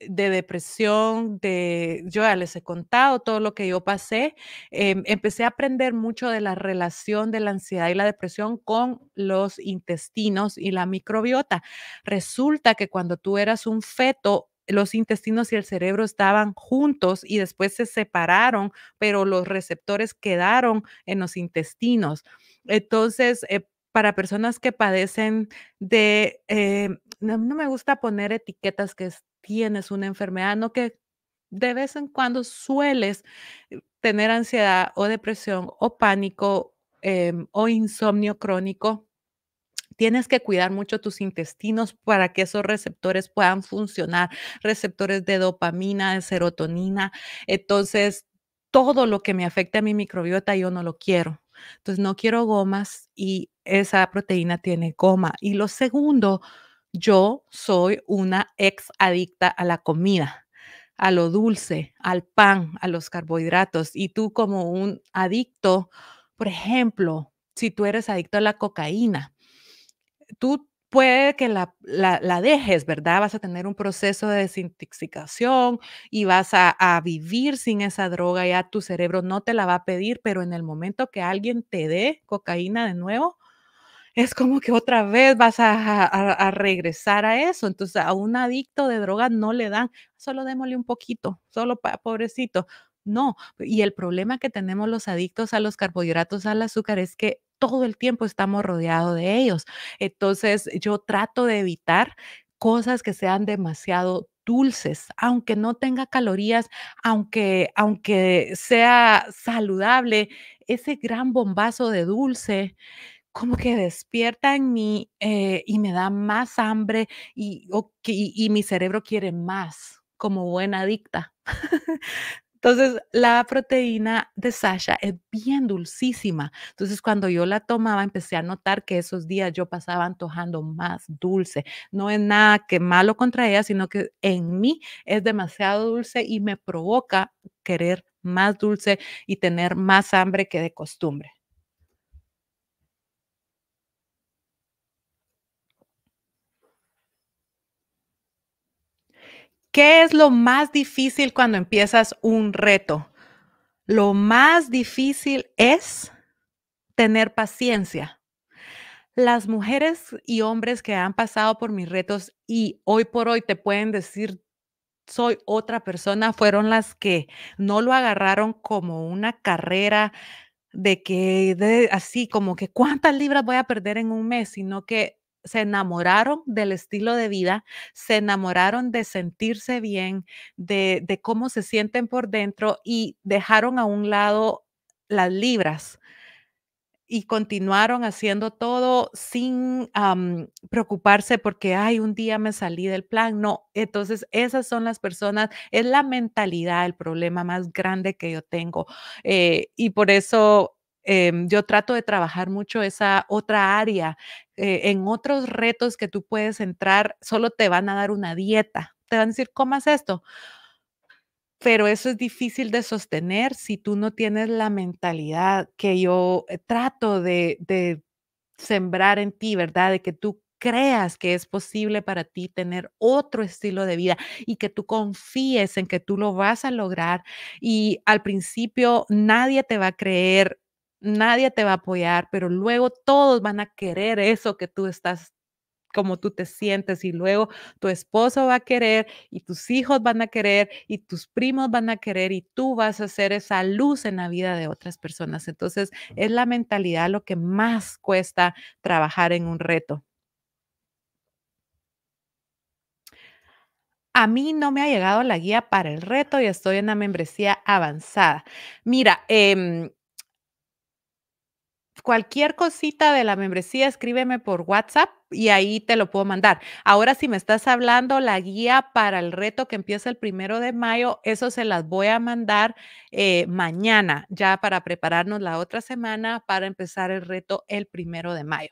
de depresión, de, yo ya les he contado todo lo que yo pasé, em, empecé a aprender mucho de la relación de la ansiedad y la depresión con los intestinos y la microbiota. Resulta que cuando tú eras un feto, los intestinos y el cerebro estaban juntos y después se separaron, pero los receptores quedaron en los intestinos. Entonces, eh, para personas que padecen de... Em, no, me gusta poner etiquetas que tienes una enfermedad, no que de vez en cuando sueles eh, tener ansiedad o depresión o pánico em, o insomnio crónico. Tienes que cuidar mucho tus intestinos para que esos receptores puedan funcionar, receptores de dopamina, de serotonina. Entonces, todo lo que me afecte a mi microbiota, yo no lo quiero. Entonces, no quiero gomas y esa proteína tiene goma. Y lo segundo, yo soy una ex adicta a la comida, a lo dulce, al pan, a los carbohidratos. Y tú como un adicto, por ejemplo, si tú eres adicto a la cocaína, tú puede que la, dejes, ¿verdad? Vas a tener un proceso de desintoxicación y vas a, a, vivir sin esa droga, ya tu cerebro no te la va a pedir, pero en el momento que alguien te dé cocaína de nuevo, es como que otra vez vas a, regresar a eso. Entonces, a un adicto de droga no le dan, solo démosle un poquito, solo para pobrecito. No, y el problema que tenemos los adictos a los carbohidratos, al azúcar, es que todo el tiempo estamos rodeados de ellos. Entonces, yo trato de evitar cosas que sean demasiado dulces, aunque no tenga calorías, aunque, aunque sea saludable, ese gran bombazo de dulce como que despierta en mí eh, y me da más hambre y, y mi cerebro quiere más como buena adicta. *laughs* Entonces, la proteína de Sasha es bien dulcísima. Entonces, cuando yo la tomaba, empecé a notar que esos días yo pasaba antojando más dulce. No es nada que malo contra ella, sino que en mí es demasiado dulce y me provoca querer más dulce y tener más hambre que de costumbre. ¿Qué es lo más difícil cuando empiezas un reto? Lo más difícil es tener paciencia. Las mujeres y hombres que han pasado por mis retos y hoy por hoy te pueden decir soy otra persona fueron las que no lo agarraron como una carrera de que así como que cuántas libras voy a perder en un mes, sino que se enamoraron del estilo de vida, se enamoraron de sentirse bien, de, de cómo se sienten por dentro y dejaron a un lado las libras y continuaron haciendo todo sin preocuparse porque, ay, un día me salí del plan. No, entonces esas son las personas, es la mentalidad el problema más grande que yo tengo. Eh, y por eso Em, yo trato de trabajar mucho esa otra área. Eh, en otros retos que tú puedes entrar, solo te van a dar una dieta, te van a decir, comas esto. Pero eso es difícil de sostener si tú no tienes la mentalidad que yo eh, trato de, de sembrar en ti, ¿verdad? De que tú creas que es posible para ti tener otro estilo de vida y que tú confíes en que tú lo vas a lograr y al principio nadie te va a creer nadie te va a apoyar, pero luego todos van a querer eso que tú estás como tú te sientes y luego tu esposo va a querer y tus hijos van a querer y tus primos van a querer y tú vas a hacer esa luz en la vida de otras personas. Entonces es la mentalidad lo que más cuesta trabajar en un reto. A mí no me ha llegado la guía para el reto y estoy en la membresía avanzada. Mira, em, cualquier cosita de la membresía, escríbeme por WhatsApp y ahí te lo puedo mandar. Ahora, si me estás hablando, la guía para el reto que empieza el primero de mayo, eso se las voy a mandar eh, mañana, ya para prepararnos la otra semana para empezar el reto el primero de mayo.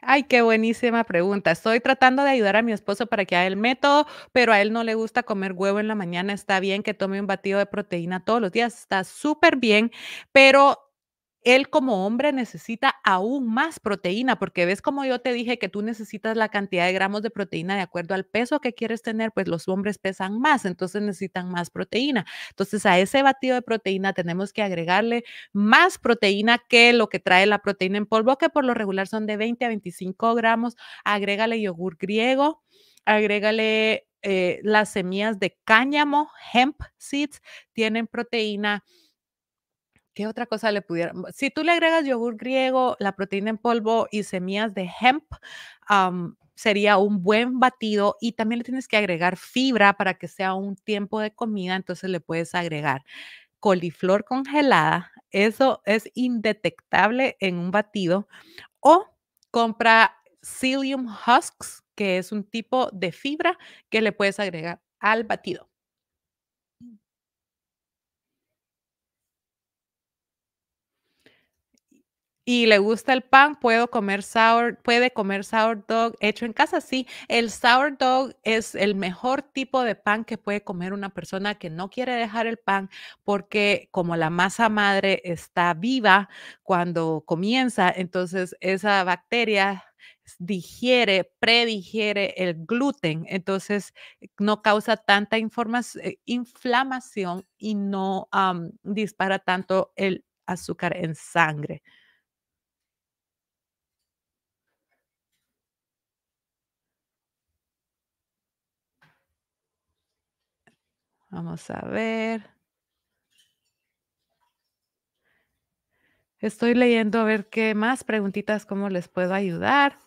Ay, qué buenísima pregunta. Estoy tratando de ayudar a mi esposo para que haga el método, pero a él no le gusta comer huevo en la mañana. Está bien que tome un batido de proteína todos los días, está súper bien, pero él como hombre necesita aún más proteína, porque ves como yo te dije que tú necesitas la cantidad de gramos de proteína de acuerdo al peso que quieres tener, pues los hombres pesan más, entonces necesitan más proteína. Entonces a ese batido de proteína tenemos que agregarle más proteína que lo que trae la proteína en polvo, que por lo regular son de 20 a 25 gramos. Agrégale yogur griego, agrégale eh, las semillas de cáñamo, hemp seeds, tienen proteína. ¿Qué otra cosa le pudiera? Si tú le agregas yogur griego, la proteína en polvo y semillas de hemp, sería un buen batido y también le tienes que agregar fibra para que sea un tiempo de comida, entonces le puedes agregar coliflor congelada, eso es indetectable en un batido, o compra psyllium husks, que es un tipo de fibra que le puedes agregar al batido. y le gusta el pan, puedo comer sour, puede comer sourdough hecho en casa. Sí, el sourdough es el mejor tipo de pan que puede comer una persona que no quiere dejar el pan porque como la masa madre está viva cuando comienza, entonces esa bacteria digiere, predigiere el gluten, entonces no causa tanta eh, inflamación y no dispara tanto el azúcar en sangre. Vamos a ver. Estoy leyendo a ver qué más preguntitas, cómo les puedo ayudar.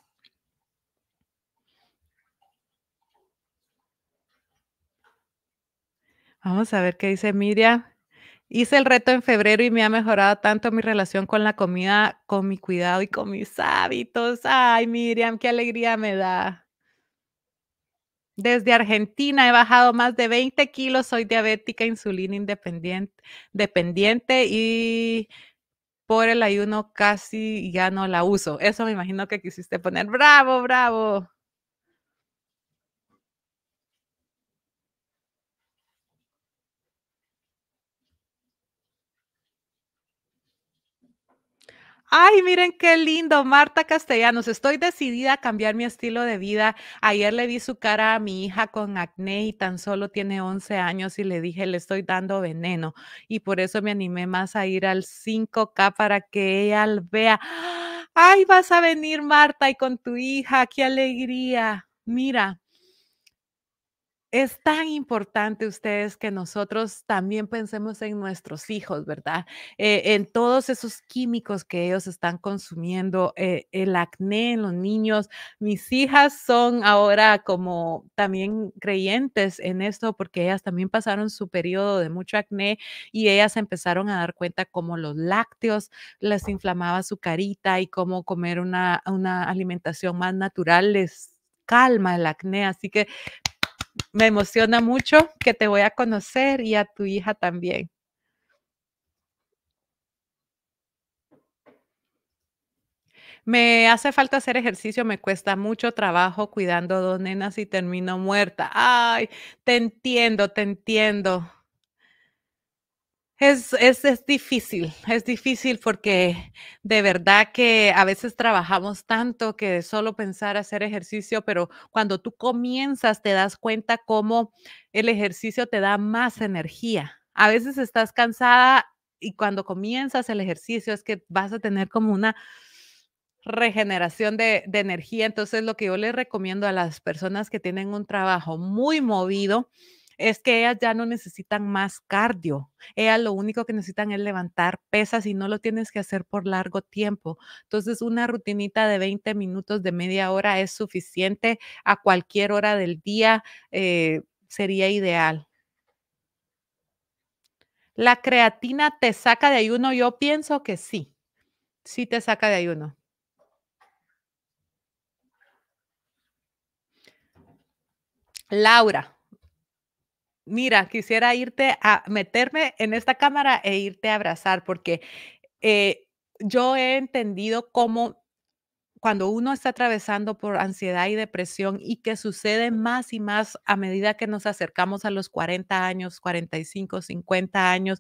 Vamos a ver qué dice Miriam. Hice el reto en febrero y me ha mejorado tanto mi relación con la comida, con mi cuidado y con mis hábitos. Ay, Miriam, qué alegría me da. Desde Argentina he bajado más de 20 kilos, soy diabética, insulina independiente, dependiente y por el ayuno casi ya no la uso. Eso me imagino que quisiste poner. Bravo, bravo. Ay, miren qué lindo, Marta Castellanos. Estoy decidida a cambiar mi estilo de vida. Ayer le vi su cara a mi hija con acné y tan solo tiene 11 años y le dije, le estoy dando veneno. Y por eso me animé más a ir al 5K para que ella vea. ¡Ah! Ay, vas a venir, Marta, y con tu hija, qué alegría. Mira, es tan importante ustedes que nosotros también pensemos en nuestros hijos, ¿verdad? Eh, en todos esos químicos que ellos están consumiendo, eh, el acné en los niños. Mis hijas son ahora como también creyentes en esto porque ellas también pasaron su periodo de mucho acné y ellas empezaron a dar cuenta cómo los lácteos les inflamaba su carita y cómo comer una, una alimentación más natural les calma el acné. Así que me emociona mucho que te voy a conocer y a tu hija también. Me hace falta hacer ejercicio, me cuesta mucho trabajo cuidando dos nenas y termino muerta. Ay, te entiendo, te entiendo. Es, difícil, es difícil porque de verdad que a veces trabajamos tanto que solo pensar hacer ejercicio, pero cuando tú comienzas te das cuenta cómo el ejercicio te da más energía. A veces estás cansada y cuando comienzas el ejercicio es que vas a tener como una regeneración de, de energía. Entonces lo que yo les recomiendo a las personas que tienen un trabajo muy movido, es que ellas ya no necesitan más cardio. Ellas lo único que necesitan es levantar pesas y no lo tienes que hacer por largo tiempo. Entonces, una rutinita de 20 minutos, de media hora es suficiente a cualquier hora del día, eh, sería ideal. ¿La creatina te saca de ayuno? Yo pienso que sí, sí te saca de ayuno. Laura, mira, quisiera irte a meterme en esta cámara e irte a abrazar, porque eh, yo he entendido cómo cuando uno está atravesando por ansiedad y depresión y que sucede más y más a medida que nos acercamos a los 40 años, 45, 50 años,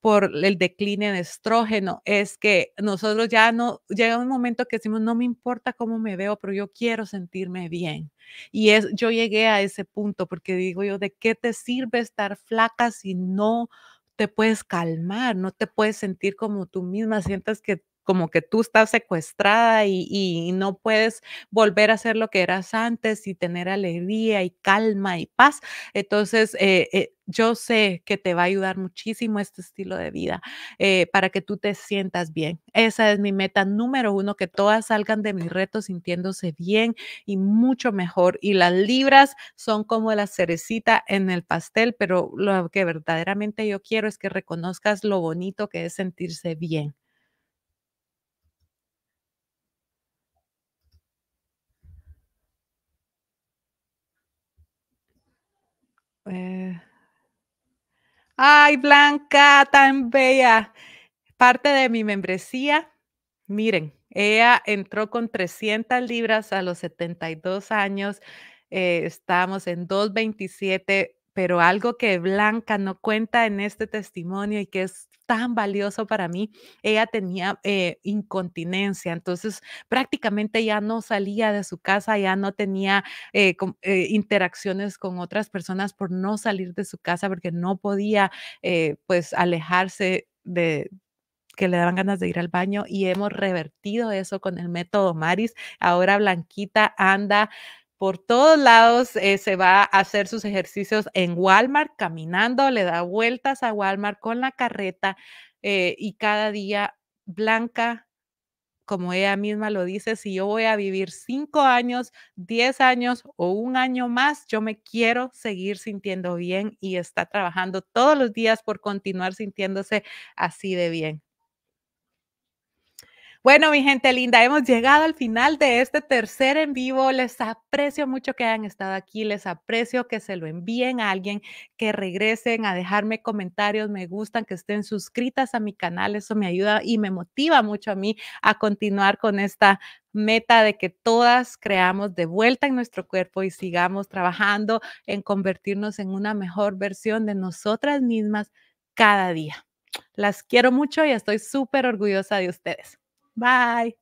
por el decline en estrógeno, es que nosotros ya no, llega un momento que decimos, no me importa cómo me veo, pero yo quiero sentirme bien. Y es, yo llegué a ese punto porque digo yo, ¿de qué te sirve estar flaca si no te puedes calmar, no te puedes sentir como tú misma, sientes que como que tú estás secuestrada y, no puedes volver a ser lo que eras antes y tener alegría y calma y paz. Entonces, eh, eh, yo sé que te va a ayudar muchísimo este estilo de vida eh, para que tú te sientas bien. Esa es mi meta número uno, que todas salgan de mis retos sintiéndose bien y mucho mejor. Y las libras son como la cerecita en el pastel, pero lo que verdaderamente yo quiero es que reconozcas lo bonito que es sentirse bien. Pues, ay, Blanca, tan bella. Parte de mi membresía. Miren, ella entró con 300 libras a los 72 años. Eh, estamos en 227, pero algo que Blanca no cuenta en este testimonio y que es tan valioso para mí. Ella tenía eh, incontinencia, entonces prácticamente ya no salía de su casa, ya no tenía eh, eh, interacciones con otras personas por no salir de su casa porque no podía pues alejarse de, que le daban ganas de ir al baño y hemos revertido eso con el método Maris. Ahora Blanquita anda por todos lados, eh, se va a hacer sus ejercicios en Walmart, caminando, le da vueltas a Walmart con la carreta eh, y cada día blanca, como ella misma lo dice, si yo voy a vivir cinco años, diez años o un año más, yo me quiero seguir sintiendo bien y está trabajando todos los días por continuar sintiéndose así de bien. Bueno, mi gente linda, hemos llegado al final de este tercer en vivo. Les aprecio mucho que hayan estado aquí, les aprecio que se lo envíen a alguien, que regresen a dejarme comentarios, me gustan, que estén suscritas a mi canal, eso me ayuda y me motiva mucho a mí a continuar con esta meta de que todas creamos de vuelta en nuestro cuerpo y sigamos trabajando en convertirnos en una mejor versión de nosotras mismas cada día. Las quiero mucho y estoy súper orgullosa de ustedes. Bye.